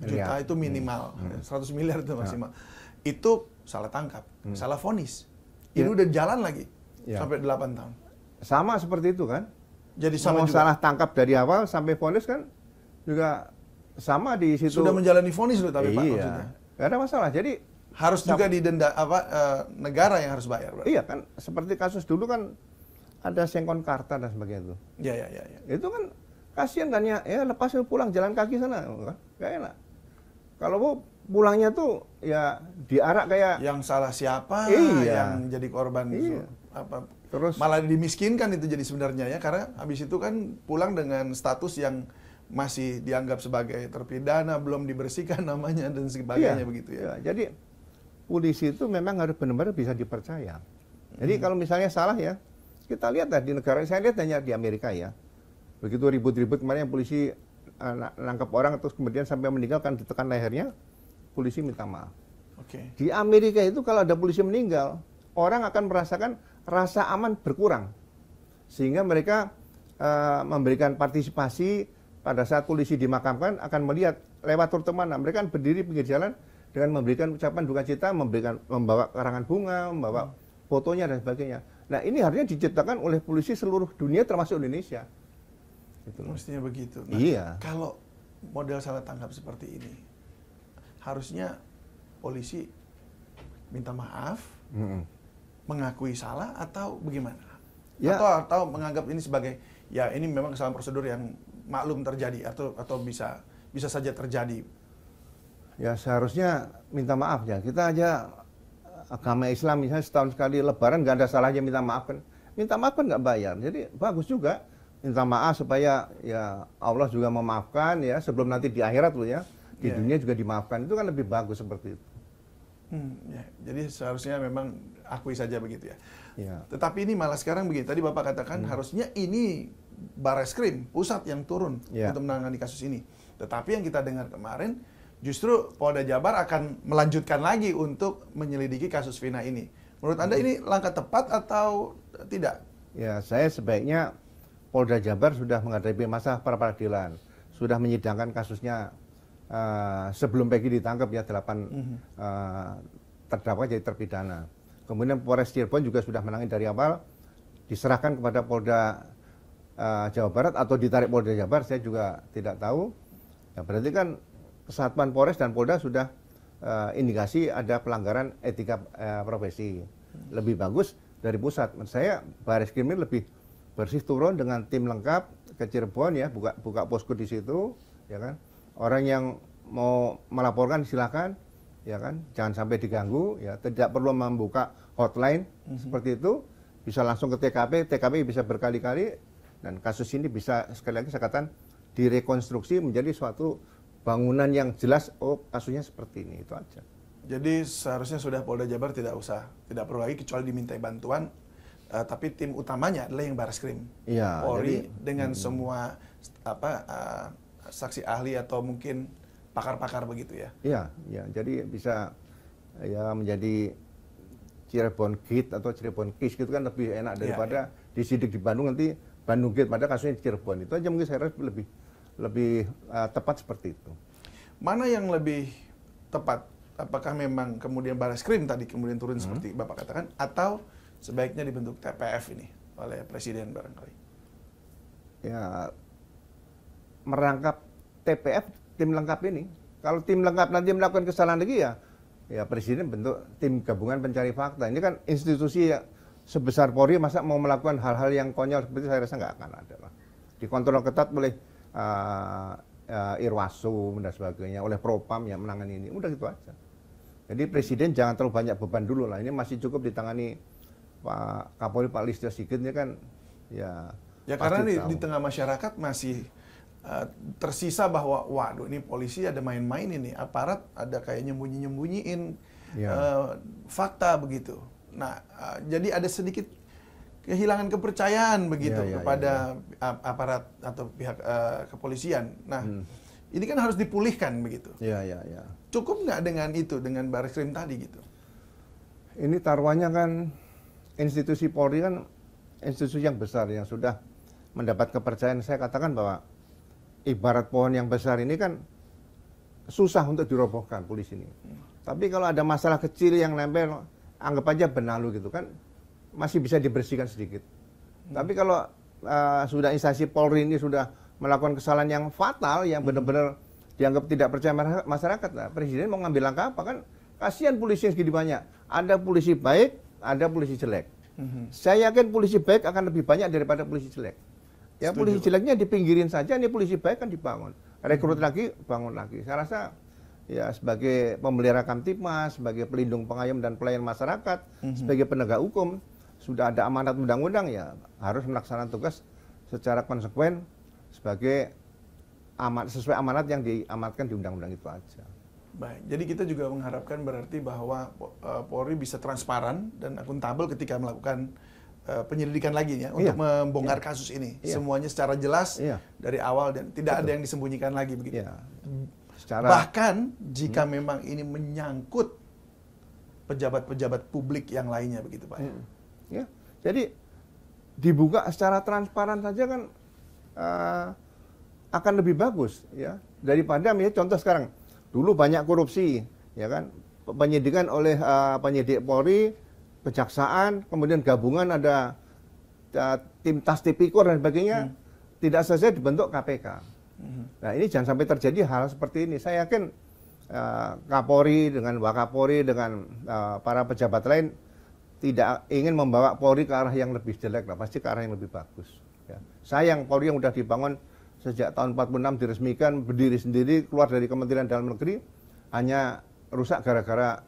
juta itu minimal, hmm. 100 hmm. miliar itu ya. maksimal. Ya. Itu salah tangkap, hmm. salah vonis. Ya. Ini udah jalan lagi ya. sampai 8 tahun. Sama seperti itu kan? Jadi sama mau salah tangkap dari awal sampai vonis kan juga sama di situ. Sudah menjalani fonis loh tapi iya. Pak Gak ada masalah. Jadi harus juga juga denda apa e, negara yang harus bayar. Berarti. Iya kan seperti kasus dulu kan ada Sengkon Karta dan sebagainya itu. Iya iya ya, Ya. Itu kan kasihan kan ya, ya lepas pulang jalan kaki sana, kan? Gak enak. Kalau mau pulangnya tuh ya diarak kayak yang salah siapa iya. yang jadi korban iya. apa terus malah dimiskinkan itu jadi sebenarnya ya karena habis itu kan pulang dengan status yang masih dianggap sebagai terpidana, belum dibersihkan namanya dan sebagainya iya, begitu ya. Iya. Jadi polisi itu memang harus benar-benar bisa dipercaya. Jadi hmm. kalau misalnya salah ya, kita lihat lah di negara saya lihat hanya di Amerika ya. Begitu ribut-ribut kemarin yang polisi uh, eh, nangkap orang terus kemudian sampai meninggal kan ditekan lehernya, polisi minta maaf. Okay. Di Amerika itu kalau ada polisi meninggal, orang akan merasakan rasa aman berkurang. Sehingga mereka uh, memberikan partisipasi pada saat polisi dimakamkan akan melihat lewat tur mana. Nah, mereka kan berdiri pinggir jalan dengan memberikan ucapan duka cita, memberikan membawa karangan bunga, membawa hmm. fotonya dan sebagainya. Nah, ini harusnya diciptakan oleh polisi seluruh dunia termasuk Indonesia. Gitu Mestinya begitu. Nah, iya. Kalau model salah tangkap seperti ini, harusnya polisi minta maaf, mm -hmm. mengakui salah atau bagaimana? Ya. Atau atau menganggap ini sebagai ya ini memang kesalahan prosedur yang maklum terjadi atau atau bisa bisa saja terjadi? Ya seharusnya minta maaf ya. Kita aja agama Islam misalnya setahun sekali Lebaran nggak ada salahnya minta maaf kan. Minta maaf kan nggak bayar. Jadi bagus juga minta maaf supaya ya Allah juga memaafkan ya sebelum nanti di akhirat loh ya di yeah. Iya. dunia juga dimaafkan itu kan lebih bagus seperti itu. Hmm, ya. Jadi seharusnya memang akui saja begitu ya. ya. Tetapi ini malah sekarang begini. Tadi Bapak katakan hmm. harusnya ini Bareskrim pusat yang turun yeah. untuk menangani kasus ini. Tetapi yang kita dengar kemarin justru Polda Jabar akan melanjutkan lagi untuk menyelidiki kasus Vina ini. Menurut Anda ini langkah tepat atau tidak? Ya, saya sebaiknya Polda Jabar sudah menghadapi masa pra peradilan, sudah menyidangkan kasusnya uh, sebelum Peggy ditangkap ya delapan uh, terdakwa jadi terpidana. Kemudian Polres Cirebon juga sudah menangani dari awal diserahkan kepada Polda uh, Jawa Barat atau ditarik Polda Jabar saya juga tidak tahu. Ya, berarti kan Kesatuan Polres dan Polda sudah uh, indikasi ada pelanggaran etika uh, profesi. Lebih bagus dari pusat. Menurut saya Baris Krim ini lebih bersih turun dengan tim lengkap ke Cirebon ya, buka buka posko di situ, ya kan. Orang yang mau melaporkan silakan, ya kan. Jangan sampai diganggu, ya. Tidak perlu membuka hotline mm -hmm. seperti itu. Bisa langsung ke TKP, TKP bisa berkali-kali dan kasus ini bisa sekali lagi saya katakan direkonstruksi menjadi suatu bangunan yang jelas oh kasusnya seperti ini itu aja. Jadi seharusnya sudah Polda Jabar tidak usah, tidak perlu lagi kecuali diminta bantuan. Uh, tapi tim utamanya adalah yang Barreskrim, ya, Polri jadi, dengan hmm. semua apa uh, saksi ahli atau mungkin pakar-pakar begitu ya. Iya, ya. Jadi bisa ya menjadi Cirebon kit atau Cirebon Case gitu kan lebih enak iya, daripada ya, ya. disidik di Bandung nanti Bandung Gate pada kasusnya di Cirebon itu aja mungkin saya rasa lebih lebih uh, tepat seperti itu. Mana yang lebih tepat? Apakah memang kemudian baris krim tadi kemudian turun hmm. seperti Bapak katakan atau sebaiknya dibentuk TPF ini oleh presiden barangkali? Ya merangkap TPF tim lengkap ini. Kalau tim lengkap nanti melakukan kesalahan lagi ya ya presiden bentuk tim gabungan pencari fakta. Ini kan institusi ya sebesar Polri masa mau melakukan hal-hal yang konyol seperti saya rasa nggak akan ada lah. Dikontrol ketat oleh uh, eh, uh, eh, Irwasum dan sebagainya, oleh Propam yang menangani ini. Udah gitu aja. Jadi presiden jangan terlalu banyak beban dulu lah. Ini masih cukup ditangani Pak Kapolri Pak Listio Sigit ini kan ya Ya karena di, di tengah masyarakat masih uh, tersisa bahwa waduh ini polisi ada main-main ini aparat ada kayak nyembunyi-nyembunyiin ya. uh, fakta begitu. Nah, uh, jadi ada sedikit kehilangan kepercayaan begitu ya, ya, kepada ya, ya. aparat atau pihak uh, kepolisian. Nah, hmm. ini kan harus dipulihkan begitu. Ya, ya, ya. Cukup nggak dengan itu dengan baris krim tadi gitu? Ini taruhannya kan institusi Polri kan institusi yang besar yang sudah mendapat kepercayaan. Saya katakan bahwa ibarat pohon yang besar ini kan susah untuk dirobohkan polisi ini. Hmm. Tapi kalau ada masalah kecil yang nempel anggap aja benalu gitu kan masih bisa dibersihkan sedikit. Hmm. Tapi kalau uh, sudah instansi Polri ini sudah melakukan kesalahan yang fatal yang hmm. benar-benar dianggap tidak percaya masyarakat, nah, presiden mau ngambil langkah apa kan kasihan polisi yang segini banyak. Ada polisi baik, ada polisi jelek. Hmm. Saya yakin polisi baik akan lebih banyak daripada polisi jelek. Ya Setuju. polisi jeleknya dipinggirin saja, ini polisi baik kan dibangun. Hmm. Rekrut hmm. lagi, bangun lagi. Saya rasa ya sebagai pemelihara kamtipmas, sebagai pelindung pengayom dan pelayan masyarakat, mm -hmm. sebagai penegak hukum sudah ada amanat undang-undang ya harus melaksanakan tugas secara konsekuen sebagai amat sesuai amanat yang diamatkan di undang-undang itu aja. Baik, jadi kita juga mengharapkan berarti bahwa uh, Polri bisa transparan dan akuntabel ketika melakukan uh, penyelidikan lagi ya iya. untuk membongkar iya. kasus ini. Iya. Semuanya secara jelas iya. dari awal dan tidak Betul. ada yang disembunyikan lagi begitu. Iya. Secara... Bahkan jika hmm. memang ini menyangkut pejabat-pejabat publik yang lainnya begitu Pak. Hmm. Ya. Jadi dibuka secara transparan saja kan uh, akan lebih bagus ya daripada misalnya contoh sekarang dulu banyak korupsi ya kan penyidikan oleh uh, penyidik Polri, kejaksaan, kemudian gabungan ada uh, tim tas tipikor dan sebagainya hmm. tidak selesai dibentuk KPK. Nah ini jangan sampai terjadi hal seperti ini. Saya yakin uh, Kapolri dengan Wakapolri dengan uh, para pejabat lain tidak ingin membawa Polri ke arah yang lebih jelek lah, pasti ke arah yang lebih bagus. Ya. Sayang Polri yang sudah dibangun sejak tahun 46 diresmikan berdiri sendiri keluar dari Kementerian Dalam Negeri hanya rusak gara-gara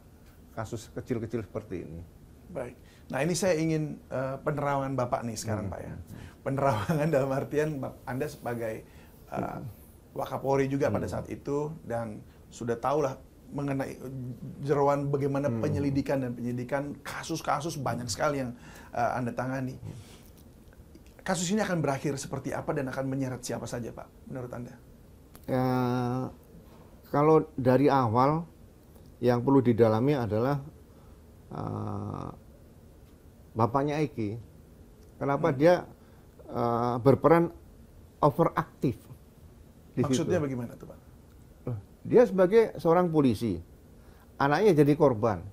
kasus kecil-kecil seperti ini. Baik. Nah ini saya ingin uh, penerawangan Bapak nih sekarang hmm. Pak ya. Penerawangan dalam artian Anda sebagai uh, eh, Wakapori juga hmm. pada saat itu dan sudah tahulah mengenai jeruan bagaimana hmm. penyelidikan dan penyidikan kasus-kasus banyak hmm. sekali yang uh, anda tangani. Hmm. Kasus ini akan berakhir seperti apa dan akan menyeret siapa saja pak menurut anda? Ya, kalau dari awal yang perlu didalami adalah uh, bapaknya Eki, kenapa hmm. dia uh, berperan overaktif? Di Maksudnya bagaimana tuh Pak? Eh, dia sebagai seorang polisi, anaknya jadi korban.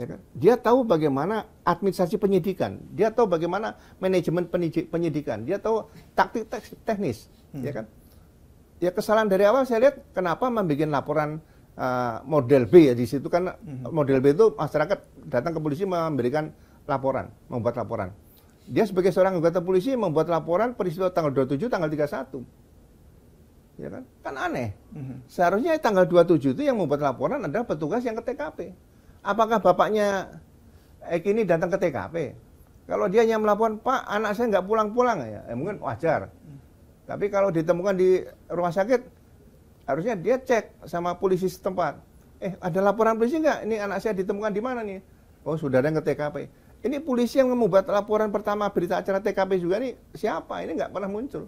Ya kan? Dia tahu bagaimana administrasi penyidikan, dia tahu bagaimana manajemen penyidikan, dia tahu taktik teknis, hmm. ya kan? Ya kesalahan dari awal saya lihat kenapa membuat laporan uh, model B ya di situ kan hmm. model B itu masyarakat datang ke polisi memberikan laporan, membuat laporan. Dia sebagai seorang anggota polisi membuat laporan peristiwa tanggal 27, tanggal 31 ya kan kan aneh mhm. seharusnya tanggal 27 itu yang membuat laporan adalah petugas yang ke TKP apakah bapaknya Eki ini datang ke TKP kalau dia hanya melaporkan Pak anak saya nggak pulang-pulang ya eh, mungkin wajar mhm. tapi kalau ditemukan di rumah sakit harusnya dia cek sama polisi setempat eh ada laporan polisi nggak ini anak saya ditemukan di mana nih oh sudah ada yang ke TKP ini polisi yang membuat laporan pertama berita acara TKP juga nih siapa ini nggak pernah muncul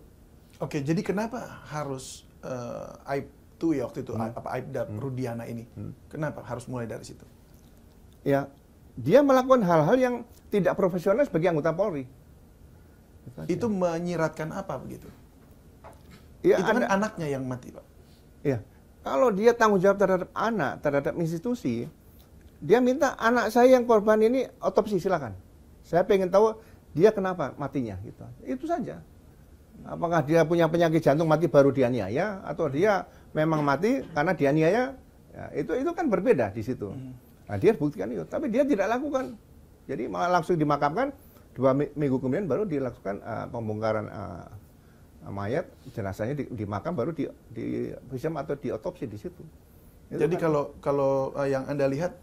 Oke, jadi kenapa harus uh, AIB tuh ya waktu itu hmm. apa AIB hmm. Rudiana ini? Hmm. Kenapa harus mulai dari situ? Ya, dia melakukan hal-hal yang tidak profesional sebagai anggota Polri. Itu, itu menyiratkan apa begitu? Ya, itu kan anaknya yang mati, Pak. Ya, Kalau dia tanggung jawab terhadap anak, terhadap institusi, dia minta anak saya yang korban ini otopsi silakan. Saya pengen tahu dia kenapa matinya gitu. Itu saja apakah dia punya penyakit jantung mati baru dianiaya atau dia memang mati karena dianiaya ya, itu itu kan berbeda di situ hmm. nah dia buktikan itu tapi dia tidak lakukan jadi malah langsung dimakamkan dua minggu kemudian baru dilakukan uh, pembongkaran uh, mayat jenazahnya di, dimakam baru di di atau di otopsi di situ itu jadi kan. kalau kalau uh, yang anda lihat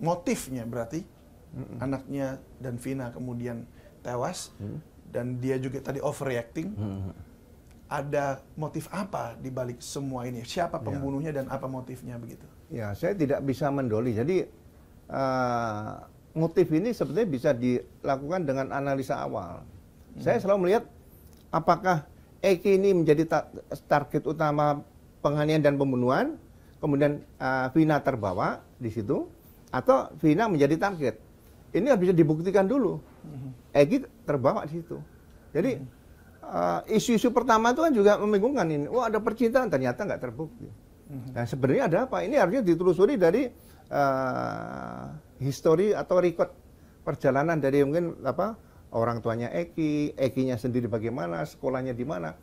motifnya berarti mm -mm. anaknya dan Vina kemudian tewas mm -mm dan dia juga tadi overreacting. Hmm, hmm. Ada motif apa di balik semua ini? Siapa ya. pembunuhnya ya. dan apa motifnya begitu? Ya, saya tidak bisa mendoli. Jadi uh, motif ini sebetulnya bisa dilakukan dengan analisa awal. Hmm. Saya selalu melihat apakah Eki ini menjadi ta target utama penganiayaan dan pembunuhan, kemudian uh, Vina terbawa di situ, atau Vina menjadi target. Ini harus bisa dibuktikan dulu. Hmm. Eki terbawa di situ. Jadi hmm. eh, isu-isu uh, pertama itu kan juga membingungkan ini. Wah ada percintaan ternyata nggak terbukti. Hmm. Nah sebenarnya ada apa? Ini harusnya ditelusuri dari uh, histori atau record perjalanan dari mungkin apa orang tuanya Eki, Ekinya sendiri bagaimana, sekolahnya di mana.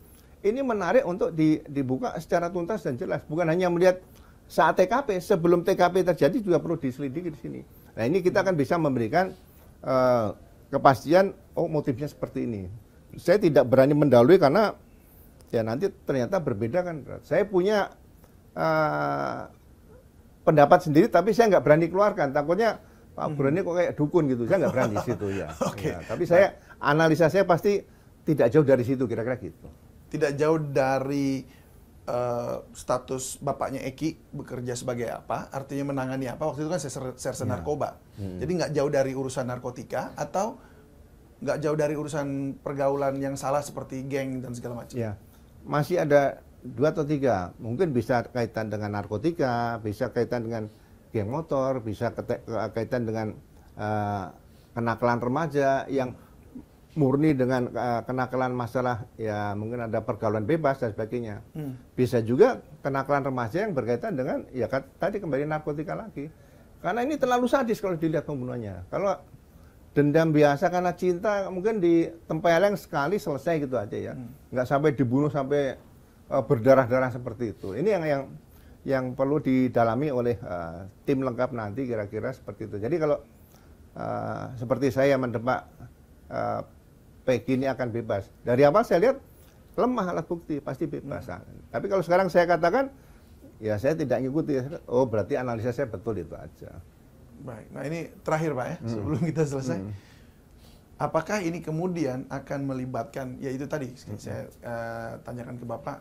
Ini menarik untuk di, dibuka secara tuntas dan jelas. Bukan hanya melihat saat TKP, sebelum TKP terjadi juga perlu diselidiki di sini. Nah ini kita hmm. akan bisa memberikan eh, kepastian oh motifnya seperti ini. Saya tidak berani mendalui karena ya nanti ternyata berbeda kan. Saya punya uh, pendapat sendiri tapi saya nggak berani keluarkan. Takutnya Pak hmm. Burani kok kayak dukun gitu. Saya nggak berani situ ya. okay. ya. Tapi saya analisa saya pasti tidak jauh dari situ kira-kira gitu. Tidak jauh dari uh, status bapaknya Eki bekerja sebagai apa, artinya menangani apa. Waktu itu kan saya serse yeah. narkoba. Hmm. Jadi nggak jauh dari urusan narkotika atau nggak jauh dari urusan pergaulan yang salah seperti geng dan segala macam. Yeah. Masih ada dua atau tiga, mungkin bisa kaitan dengan narkotika, bisa kaitan dengan geng motor, bisa kaitan dengan uh, kenakalan remaja yang murni dengan uh, kenakalan masalah ya mungkin ada pergaulan bebas dan sebagainya. Hmm. Bisa juga kenakalan remaja yang berkaitan dengan ya tadi kembali narkotika lagi. Karena ini terlalu sadis kalau dilihat pembunuhannya. Kalau dendam biasa karena cinta mungkin di ditempeleng sekali selesai gitu aja ya. Hmm. Nggak sampai dibunuh sampai uh, berdarah-darah seperti itu. Ini yang yang yang perlu didalami oleh uh, tim lengkap nanti kira-kira seperti itu. Jadi kalau uh, seperti saya mendebak uh, Peggy ini akan bebas. Dari apa? saya lihat lemah alat bukti, pasti bebas. Hmm. Tapi kalau sekarang saya katakan, ya saya tidak ngikuti. Oh berarti analisa saya betul itu aja. Baik, nah ini terakhir Pak ya, hmm. sebelum kita selesai. Hmm. Apakah ini kemudian akan melibatkan, ya itu tadi hmm. saya uh, tanyakan ke Bapak,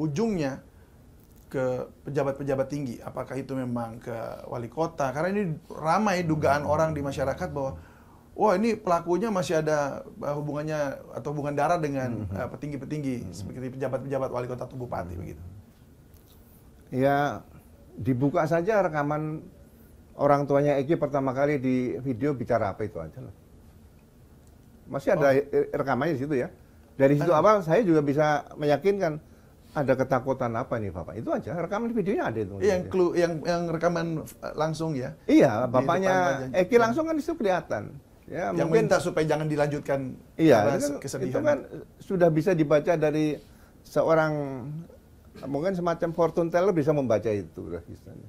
ujungnya ke pejabat-pejabat tinggi, apakah itu memang ke wali kota? Karena ini ramai dugaan hmm. orang di masyarakat bahwa wah ini pelakunya masih ada eh, hubungannya atau hubungan darah dengan hmm, hmm. Eh, petinggi-petinggi mm -hmm. uh, mm -hmm. seperti pejabat-pejabat wali kota atau bupati mm -hmm. begitu. Ya dibuka saja rekaman orang tuanya Eki pertama kali di video bicara apa itu aja lah. Masih ada oh. Eh, rekamannya di situ ya. Dari situ nah. apa saya juga bisa meyakinkan ada ketakutan apa nih bapak itu aja rekaman videonya ada itu yang clue yang yang rekaman langsung ya iya bapaknya Eki langsung kan di situ kelihatan Ya, yang mungkin, minta supaya jangan dilanjutkan iya, itu kesedihan. Itu kan sudah bisa dibaca dari seorang mungkin semacam fortune teller bisa membaca itu istilahnya.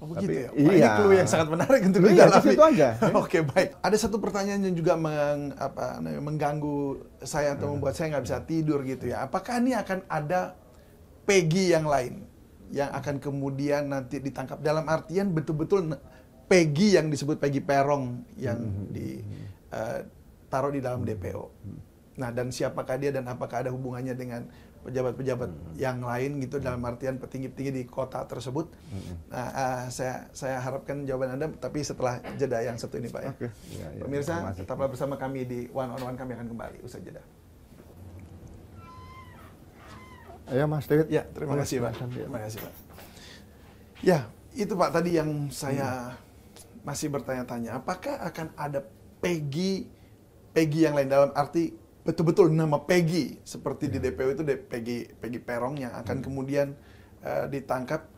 Oh begitu Tapi, ya. iya. Ini clue yang sangat menarik untuk iya, Itu aja. Oke baik. Ada satu pertanyaan yang juga meng, apa, mengganggu saya atau hmm. membuat saya nggak bisa tidur gitu ya. Apakah ini akan ada Peggy yang lain yang akan kemudian nanti ditangkap dalam artian betul-betul Peggy yang disebut Peggy Perong yang hmm. hmm di hmm, hmm. Eh, di dalam DPO. Nah, dan siapakah dia dan apakah ada hubungannya dengan pejabat-pejabat hmm. yang lain gitu dalam artian petinggi-petinggi di kota tersebut. Hmm. Nah, uh, saya saya harapkan jawaban Anda tapi setelah jeda yang satu ini Pak ya. Okay. ya, ya Pemirsa, ya, tetaplah bersama kami di One on One kami akan kembali usai jeda. Ya Mas David. Ya, terima kasih Pak. Terima kasih Pak. Ya, itu Pak tadi yang saya hmm masih bertanya-tanya apakah akan ada Peggy Peggy yang lain dalam arti betul-betul nama Peggy seperti hmm. di iya. DPO itu Peggy Peggy Perong yang akan hmm. kemudian uh, ditangkap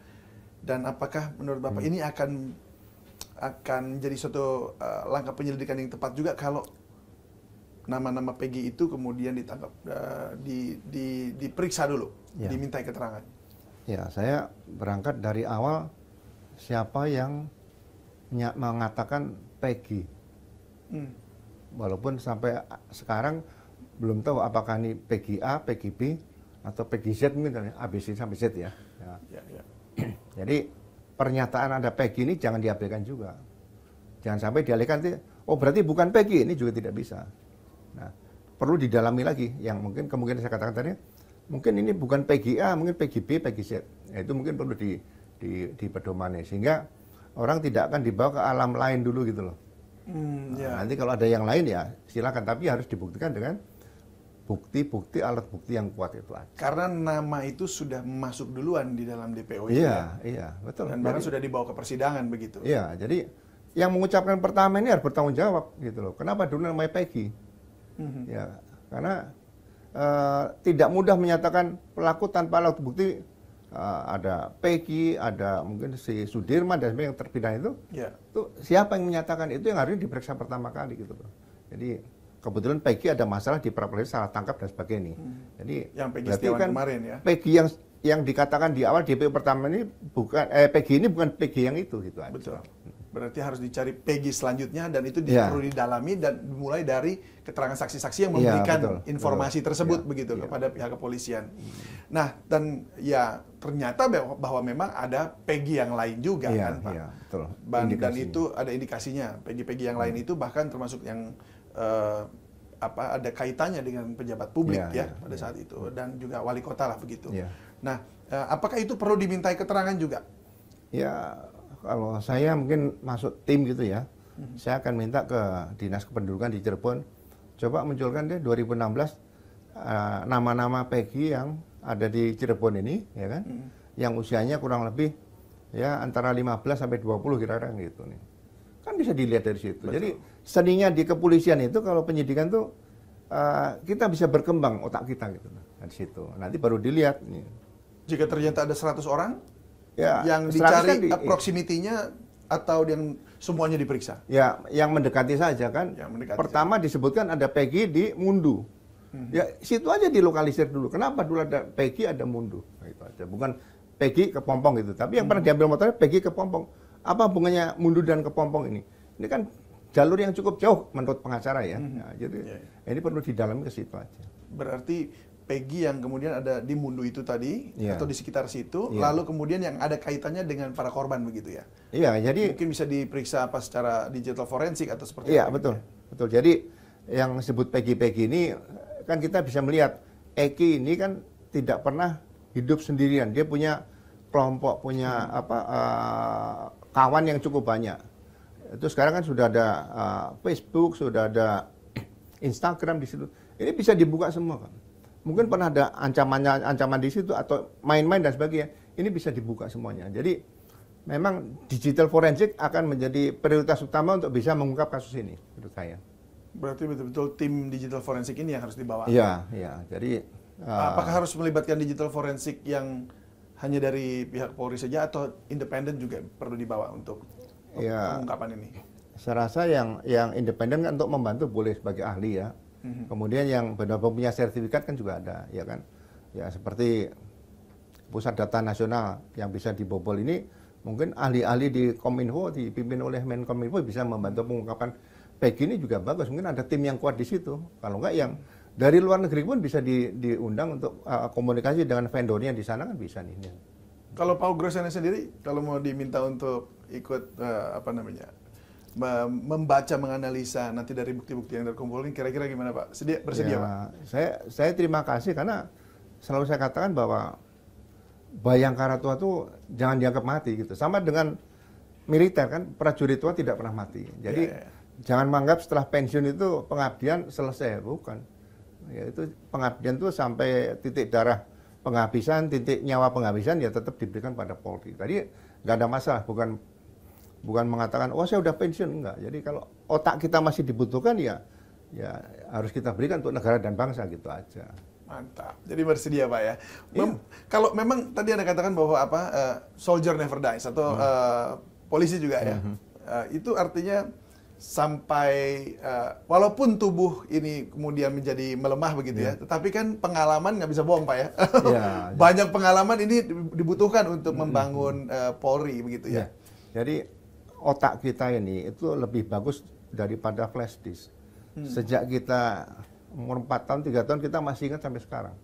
dan apakah menurut Bapak hmm. ini akan akan jadi suatu uh, langkah penyelidikan yang tepat juga kalau nama-nama Peggy itu kemudian ditangkap uh, di, di diperiksa dulu, ya. dimintai keterangan. Ya, saya berangkat dari awal siapa yang mengatakan Peggy. Hmm. Walaupun sampai sekarang belum tahu apakah ini Peggy A, Peggy B, atau Peggy Z mungkin ABC kan ya, sampai Z ya. ya. ya, ya. Jadi pernyataan ada Peggy ini jangan diabaikan juga. Jangan sampai dialihkan oh berarti bukan Peggy ini juga tidak bisa. Nah, perlu didalami lagi yang mungkin kemungkinan saya katakan tadi mungkin ini bukan PGA, mungkin PGB, PGZ. Ya, nah, itu mungkin perlu di di pedomani. Ya. sehingga orang tidak akan dibawa ke alam lain dulu gitu loh. Hmm, yeah. Ya. nanti kalau ada yang lain ya silakan, tapi harus dibuktikan dengan bukti-bukti alat bukti yang kuat itu Aja. Karena nama itu sudah masuk duluan di dalam DPO itu. Iya, ya? iya, betul. Dan bahkan sudah dibawa ke persidangan begitu. Iya, jadi yang mengucapkan pertama ini harus bertanggung jawab gitu loh. Kenapa dulu namanya Peggy? Mm-hmm. Ya, karena uh, tidak mudah menyatakan pelaku tanpa alat bukti uh, ada Peggy, ada mungkin si Sudirman dan sebagainya yang terpidana itu, yeah. itu siapa yang menyatakan itu yang harus diperiksa pertama kali gitu loh. Jadi kebetulan Peggy ada masalah di pra salah tangkap dan sebagainya. Hmm. Jadi yang Peggy berarti kan kemarin ya. Peggy yang yang dikatakan di awal DPO pertama ini bukan eh Peggy ini bukan Peggy yang itu gitu Betul. Aja. Hmm berarti harus dicari PG selanjutnya dan itu yeah. perlu didalami dan dimulai dari keterangan saksi-saksi yang iya, memberikan yeah, betul, informasi betul. tersebut yeah, begitu yeah, kepada pihak iya. kepolisian. Nah dan ya ternyata bahwa memang ada PG yang lain juga yeah, kan Pak. Yeah, betul. Dan, itu ada indikasinya PG-PG yang lain hmm. itu bahkan termasuk yang uh, apa ada kaitannya dengan pejabat publik yeah, ya yeah, pada yeah. saat itu dan juga wali kota lah begitu. Yeah. Nah eh, apakah itu perlu dimintai keterangan juga? Ya kalau saya mungkin masuk tim gitu ya, hmm. saya akan minta ke dinas kependudukan di Cirebon, coba munculkan deh 2016 eh, nama-nama uh, Peggy yang ada di Cirebon ini, ya kan, hmm. yang usianya kurang lebih ya antara 15 sampai 20 kira-kira gitu nih. Kan bisa dilihat dari situ. Betul. Jadi seninya di kepolisian itu kalau penyidikan tuh uh, kita bisa berkembang otak kita gitu nah, di situ. Nanti baru dilihat nih. Jika ternyata ada 100 orang, Ya, yang dicari kan di, proximity-nya atau yang semuanya diperiksa? Ya, yang mendekati saja kan. Yang mendekati Pertama saja. disebutkan ada Peggy di Mundu. Hmm. Ya, situ aja dilokalisir dulu. Kenapa dulu ada Peggy ada Mundu? Nah, itu aja. Bukan Peggy ke Pompong gitu. Tapi yang hmm. pernah diambil motornya Peggy ke Pompong. Apa hubungannya Mundu dan ke Pompong ini? Ini kan jalur yang cukup jauh menurut pengacara ya. Hmm. Nah, jadi ya, ya. ini perlu didalami ke situ aja. Berarti Peggy yang kemudian ada di Mundu itu tadi yeah. atau di sekitar situ, yeah. lalu kemudian yang ada kaitannya dengan para korban begitu ya? Iya, yeah, jadi mungkin bisa diperiksa apa secara digital forensik atau seperti yeah, apa? Iya betul, ya? betul. Jadi yang disebut Peggy-Peggy ini kan kita bisa melihat Eki ini kan tidak pernah hidup sendirian, dia punya kelompok, punya hmm. apa uh, kawan yang cukup banyak. Itu sekarang kan sudah ada uh, Facebook, sudah ada Instagram di situ. Ini bisa dibuka semua kan mungkin pernah ada ancamannya ancaman di situ atau main-main dan sebagainya ini bisa dibuka semuanya jadi memang digital forensik akan menjadi prioritas utama untuk bisa mengungkap kasus ini menurut saya berarti betul-betul tim digital forensik ini yang harus dibawa Ya, ya. jadi uh, apakah harus melibatkan digital forensik yang hanya dari pihak Polri saja atau independen juga perlu dibawa untuk ya, pengungkapan ini saya rasa yang yang independen kan untuk membantu boleh sebagai ahli ya Hmm. Kemudian yang benar-benar punya sertifikat kan juga ada, ya kan? Ya seperti pusat data nasional yang bisa dibobol ini mungkin ahli-ahli di Kominfo dipimpin oleh Menkominfo bisa membantu pengungkapan. PEG ini juga bagus. Mungkin ada tim yang kuat di situ. Kalau enggak yang dari luar negeri pun bisa di, diundang untuk uh, komunikasi dengan vendornya di sana kan bisa nih. Kalau Pak Grosana sendiri kalau mau diminta untuk ikut uh, apa namanya membaca menganalisa nanti dari bukti-bukti yang terkumpul ini kira-kira gimana Pak? Sedia bersedia ya, Pak? Saya saya terima kasih karena selalu saya katakan bahwa Bayangkara tua itu jangan dianggap mati gitu. Sama dengan militer kan prajurit tua tidak pernah mati. Jadi ya, ya. jangan menganggap setelah pensiun itu pengabdian selesai bukan. Ya itu pengabdian itu sampai titik darah penghabisan, titik nyawa penghabisan ya tetap diberikan pada Polri. Tadi nggak ada masalah bukan bukan mengatakan oh saya udah pensiun enggak. Jadi kalau otak kita masih dibutuhkan ya ya harus kita berikan untuk negara dan bangsa gitu aja. Mantap. Jadi bersedia Pak ya. Mem iya. Kalau memang tadi Anda katakan bahwa apa uh, soldier never dies atau hmm. uh, polisi juga ya. Uh, itu artinya sampai uh, walaupun tubuh ini kemudian menjadi melemah begitu yeah. ya, iya. tetapi kan pengalaman nggak bisa bohong pak ya. yeah, Banyak yeah. pengalaman ini dibutuhkan untuk mm -hmm. membangun uh, Polri begitu yeah. ya. Iya. Jadi otak kita ini itu lebih bagus daripada flash disk. Hmm. Sejak kita umur 4 tahun, 3 tahun kita masih ingat sampai sekarang.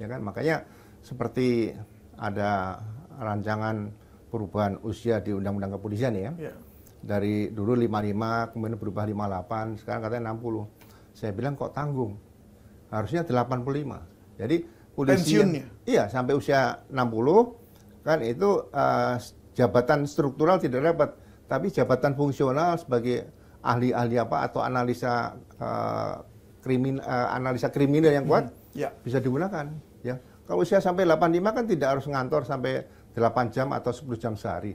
Ya kan? Makanya seperti ada rancangan perubahan usia di Undang-Undang Kepolisian ya. Yeah. Dari dulu 55, kemudian berubah 58, sekarang katanya 60. Saya bilang kok tanggung. Harusnya 85. Jadi polisi Iya, sampai usia 60 kan itu uh, jabatan struktural tidak dapat tapi jabatan fungsional sebagai ahli-ahli apa atau analisa uh, krimin uh, analisa kriminal yang kuat hmm. yeah. bisa digunakan ya kalau usia sampai 85 kan tidak harus ngantor sampai 8 jam atau 10 jam sehari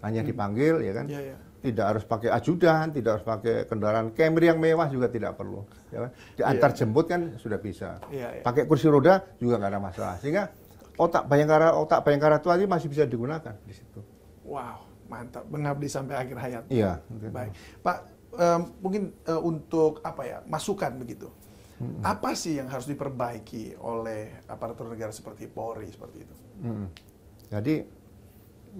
hanya hmm. dipanggil ya kan yeah, yeah. tidak harus pakai ajudan tidak harus pakai kendaraan Camry yang mewah juga tidak perlu ya kan? diantar ya. yeah. jemput kan sudah bisa yeah, yeah. pakai kursi roda juga nggak ada masalah sehingga otak bayangkara otak bayangkara tua ini masih bisa digunakan di situ wow Mantap, mengabdi sampai akhir hayat. Iya. Baik, Pak, um, mungkin uh, untuk apa ya masukan begitu. Mm -hmm. Apa sih yang harus diperbaiki oleh aparatur negara seperti Polri seperti itu? Mm -hmm. Jadi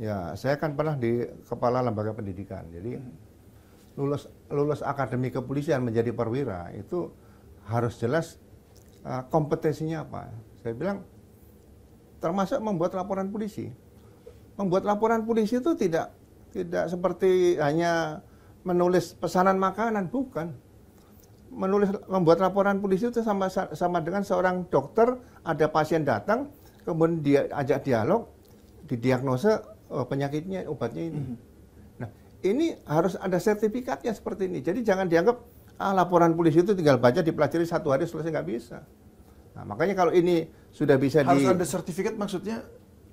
ya saya kan pernah di kepala lembaga pendidikan. Jadi mm -hmm. lulus lulus akademi kepolisian menjadi perwira itu harus jelas uh, kompetensinya apa. Saya bilang termasuk membuat laporan polisi. Membuat laporan polisi itu tidak tidak seperti hanya menulis pesanan makanan, bukan. Menulis membuat laporan polisi itu sama sama dengan seorang dokter ada pasien datang, kemudian dia ajak dialog, didiagnosa oh, penyakitnya, obatnya ini. Mm -hmm. Nah, ini harus ada sertifikatnya seperti ini. Jadi jangan dianggap ah laporan polisi itu tinggal baca dipelajari satu hari selesai nggak bisa. Nah, makanya kalau ini sudah bisa harus di harus ada sertifikat maksudnya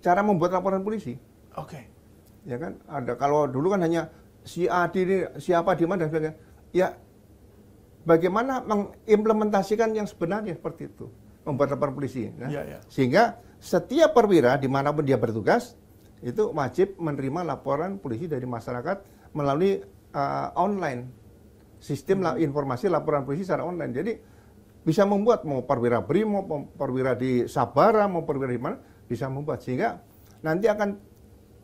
cara membuat laporan polisi. Oke. Okay ya kan ada kalau dulu kan hanya si Adi ini siapa di mana dan sebagainya ya bagaimana mengimplementasikan yang sebenarnya seperti itu membuat laporan polisi ya? Kan? Ya, ya. sehingga setiap perwira dimanapun dia bertugas itu wajib menerima laporan polisi dari masyarakat melalui uh, online sistem hmm. informasi laporan polisi secara online jadi bisa membuat mau perwira brimo, mau perwira di sabara mau perwira di mana bisa membuat sehingga nanti akan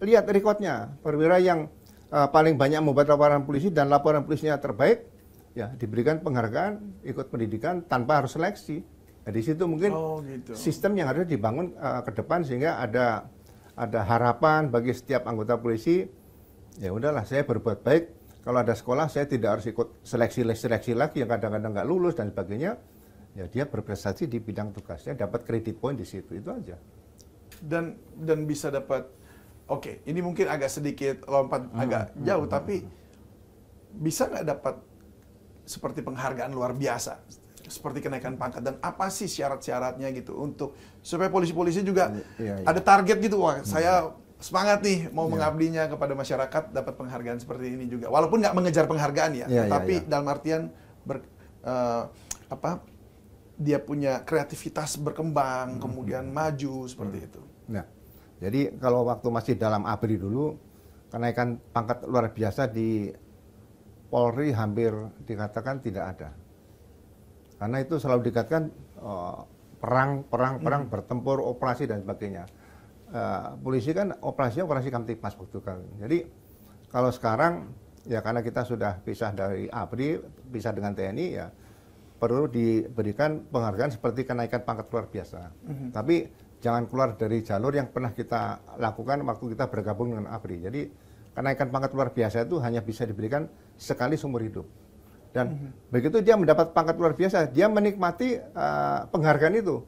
lihat rekodnya perwira yang uh, paling banyak membuat laporan polisi dan laporan polisinya terbaik ya diberikan penghargaan ikut pendidikan tanpa harus seleksi nah, di situ mungkin oh, gitu. sistem yang harus dibangun uh, ke depan sehingga ada ada harapan bagi setiap anggota polisi ya udahlah saya berbuat baik kalau ada sekolah saya tidak harus ikut seleksi seleksi lagi yang kadang-kadang nggak lulus dan sebagainya ya dia berprestasi di bidang tugasnya dapat kredit poin di situ itu aja dan dan bisa dapat Oke, okay, ini mungkin agak sedikit lompat hmm. agak hmm. jauh, hmm. tapi bisa nggak dapat seperti penghargaan luar biasa, seperti kenaikan pangkat dan apa sih syarat-syaratnya gitu untuk supaya polisi-polisi juga ya, ya, ada target gitu, wah hmm. saya semangat nih mau ya. mengabdinya kepada masyarakat dapat penghargaan seperti ini juga walaupun nggak mengejar penghargaan ya ya tapi ya, ya. dalam artian ber, uh, apa dia punya kreativitas berkembang -hmm. kemudian maju seperti -hmm. itu Ya. Jadi kalau waktu masih dalam ABRI dulu, kenaikan pangkat luar biasa di Polri hampir dikatakan tidak ada. Karena itu selalu dikatakan oh, eh, perang, perang, perang, hmm. bertempur, operasi dan sebagainya. Uh, polisi kan operasinya operasi kamtipmas waktu kan. Jadi kalau sekarang ya karena kita sudah pisah dari ABRI, pisah dengan TNI ya perlu diberikan penghargaan seperti kenaikan pangkat luar biasa. -hmm. Tapi jangan keluar dari jalur yang pernah kita lakukan waktu kita bergabung dengan ABRI. Jadi kenaikan pangkat luar biasa itu hanya bisa diberikan sekali seumur hidup. Dan mm -hmm. begitu dia mendapat pangkat luar biasa, dia menikmati uh, penghargaan itu.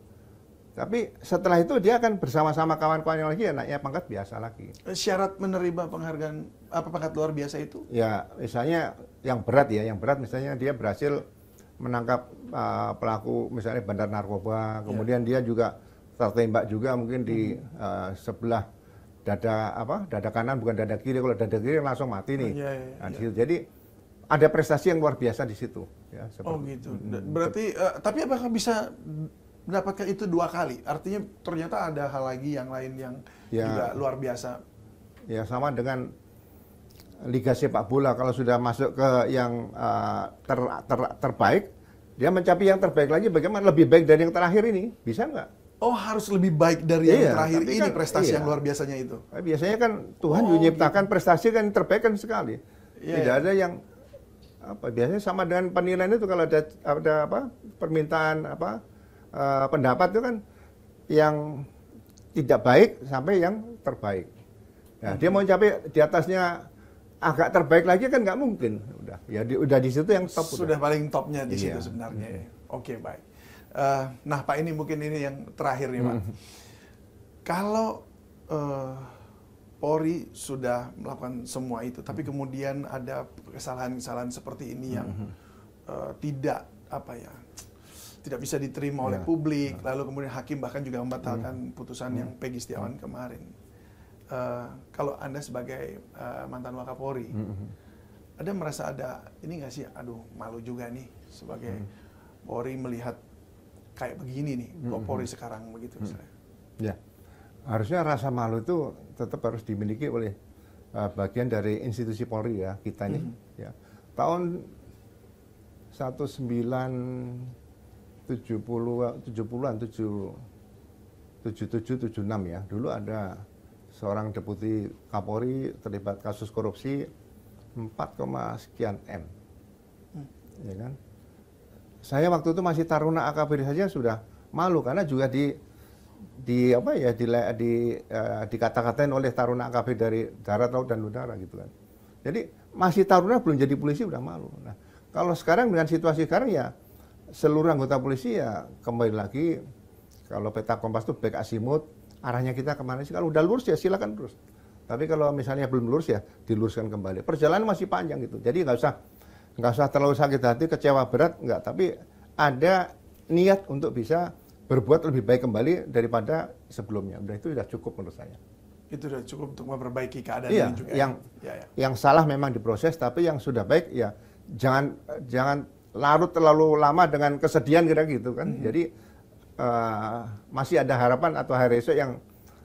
Tapi setelah itu dia akan bersama-sama kawan-kawan yang lagi anaknya ya pangkat biasa lagi. Eh, syarat menerima penghargaan apa pangkat luar biasa itu? Ya, misalnya yang berat ya, yang berat misalnya dia berhasil menangkap uh, pelaku misalnya bandar narkoba, ya. kemudian yeah. dia juga tertembak juga mungkin di uh, sebelah dada apa dada kanan bukan dada kiri kalau dada kiri langsung mati nih yeah, yeah, iya. nah, jadi ada prestasi yang luar biasa di situ ya seperti, oh gitu mm, berarti uh, tapi apakah bisa mendapatkan itu dua kali artinya ternyata ada hal lagi yang lain yang ya, juga luar biasa ya sama dengan liga sepak bola kalau sudah masuk ke yang uh, ter, ter, terbaik dia mencapai yang terbaik lagi bagaimana lebih baik dari yang terakhir ini bisa nggak Oh harus lebih baik dari yang iya, terakhir ini kan, prestasi iya. yang luar biasanya itu. Biasanya kan Tuhan oh, juga gitu. menciptakan gitu. prestasi kan terbaik kan sekali. Iya, Tidak iya. ada yang apa biasanya sama dengan penilaian itu kalau ada ada apa permintaan apa uh, pendapat itu kan yang tidak baik sampai yang terbaik. Nah, hmm. dia mau capai di atasnya agak terbaik lagi kan nggak mungkin. Udah ya di, udah di situ yang top. Sudah, udah. paling topnya di iya. situ sebenarnya. Hmm. Oke okay, baik. Uh, nah Pak ini mungkin ini yang terakhir nih Pak. Hmm. Kalau uh, Polri sudah melakukan semua itu, tapi mm-hmm. kemudian ada kesalahan-kesalahan seperti ini yang uh, tidak apa ya, tidak bisa diterima oleh iya. publik. Ya. Lalu kemudian hakim bahkan juga membatalkan hmm. putusan hmm. yang iya. Pegi Setiawan hmm. kemarin. Uh, kalau anda sebagai uh, mantan Wakapolri, hmm. ada merasa ada ini nggak sih? Aduh malu juga nih sebagai hmm. Polri melihat kayak begini nih kok Polri sekarang begitu misalnya. Ya. Harusnya rasa malu itu tetap harus dimiliki oleh uh, bagian dari institusi Polri ya, kita nih hmm. ya. Tahun 1970 70-an 77 76 ya. Dulu ada seorang deputi Kapolri terlibat kasus korupsi 4, sekian M. Hmm. Ya kan? saya waktu itu masih taruna akabir saja sudah malu karena juga di di apa ya di di uh, dikata-katain oleh taruna Akp dari darat laut dan udara gitu kan. Jadi masih taruna belum jadi polisi sudah malu. Nah, kalau sekarang dengan situasi sekarang ya seluruh anggota polisi ya kembali lagi kalau peta kompas itu back asimut arahnya kita kemana sih kalau udah lurus ya silakan terus tapi kalau misalnya belum lurus ya diluruskan kembali perjalanan masih panjang gitu jadi nggak usah nggak usah terlalu sakit hati, kecewa berat, nggak. Tapi ada niat untuk bisa berbuat lebih baik kembali daripada sebelumnya. Udah itu sudah cukup menurut saya. Itu sudah cukup untuk memperbaiki keadaan iya, juga. Ya? Yang, ya, ya. yang salah memang diproses, tapi yang sudah baik ya jangan jangan larut terlalu lama dengan kesedihan kira gitu kan. -hmm. Jadi uh, masih ada harapan atau hari esok yang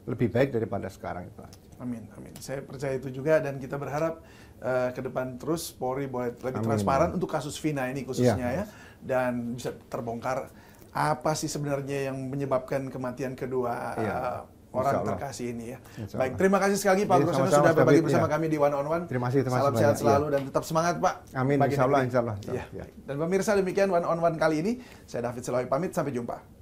lebih baik daripada sekarang itu. Amin, amin. Saya percaya itu juga dan kita berharap uh, ke depan terus Polri boleh lebih Amin. transparan untuk kasus Vina ini khususnya ya, ya. dan bisa terbongkar apa sih sebenarnya yang menyebabkan kematian kedua ya. uh, orang terkasih ini ya. Baik, terima kasih sekali Pak Groseno sudah berbagi bersama ya. kami di One on One. Terima kasih, terima kasih. Salam sehat selalu ya. dan tetap semangat Pak. Amin, insya Allah, insya Allah. Ya. Dan pemirsa demikian One on One kali ini. Saya David Selawi pamit, sampai jumpa.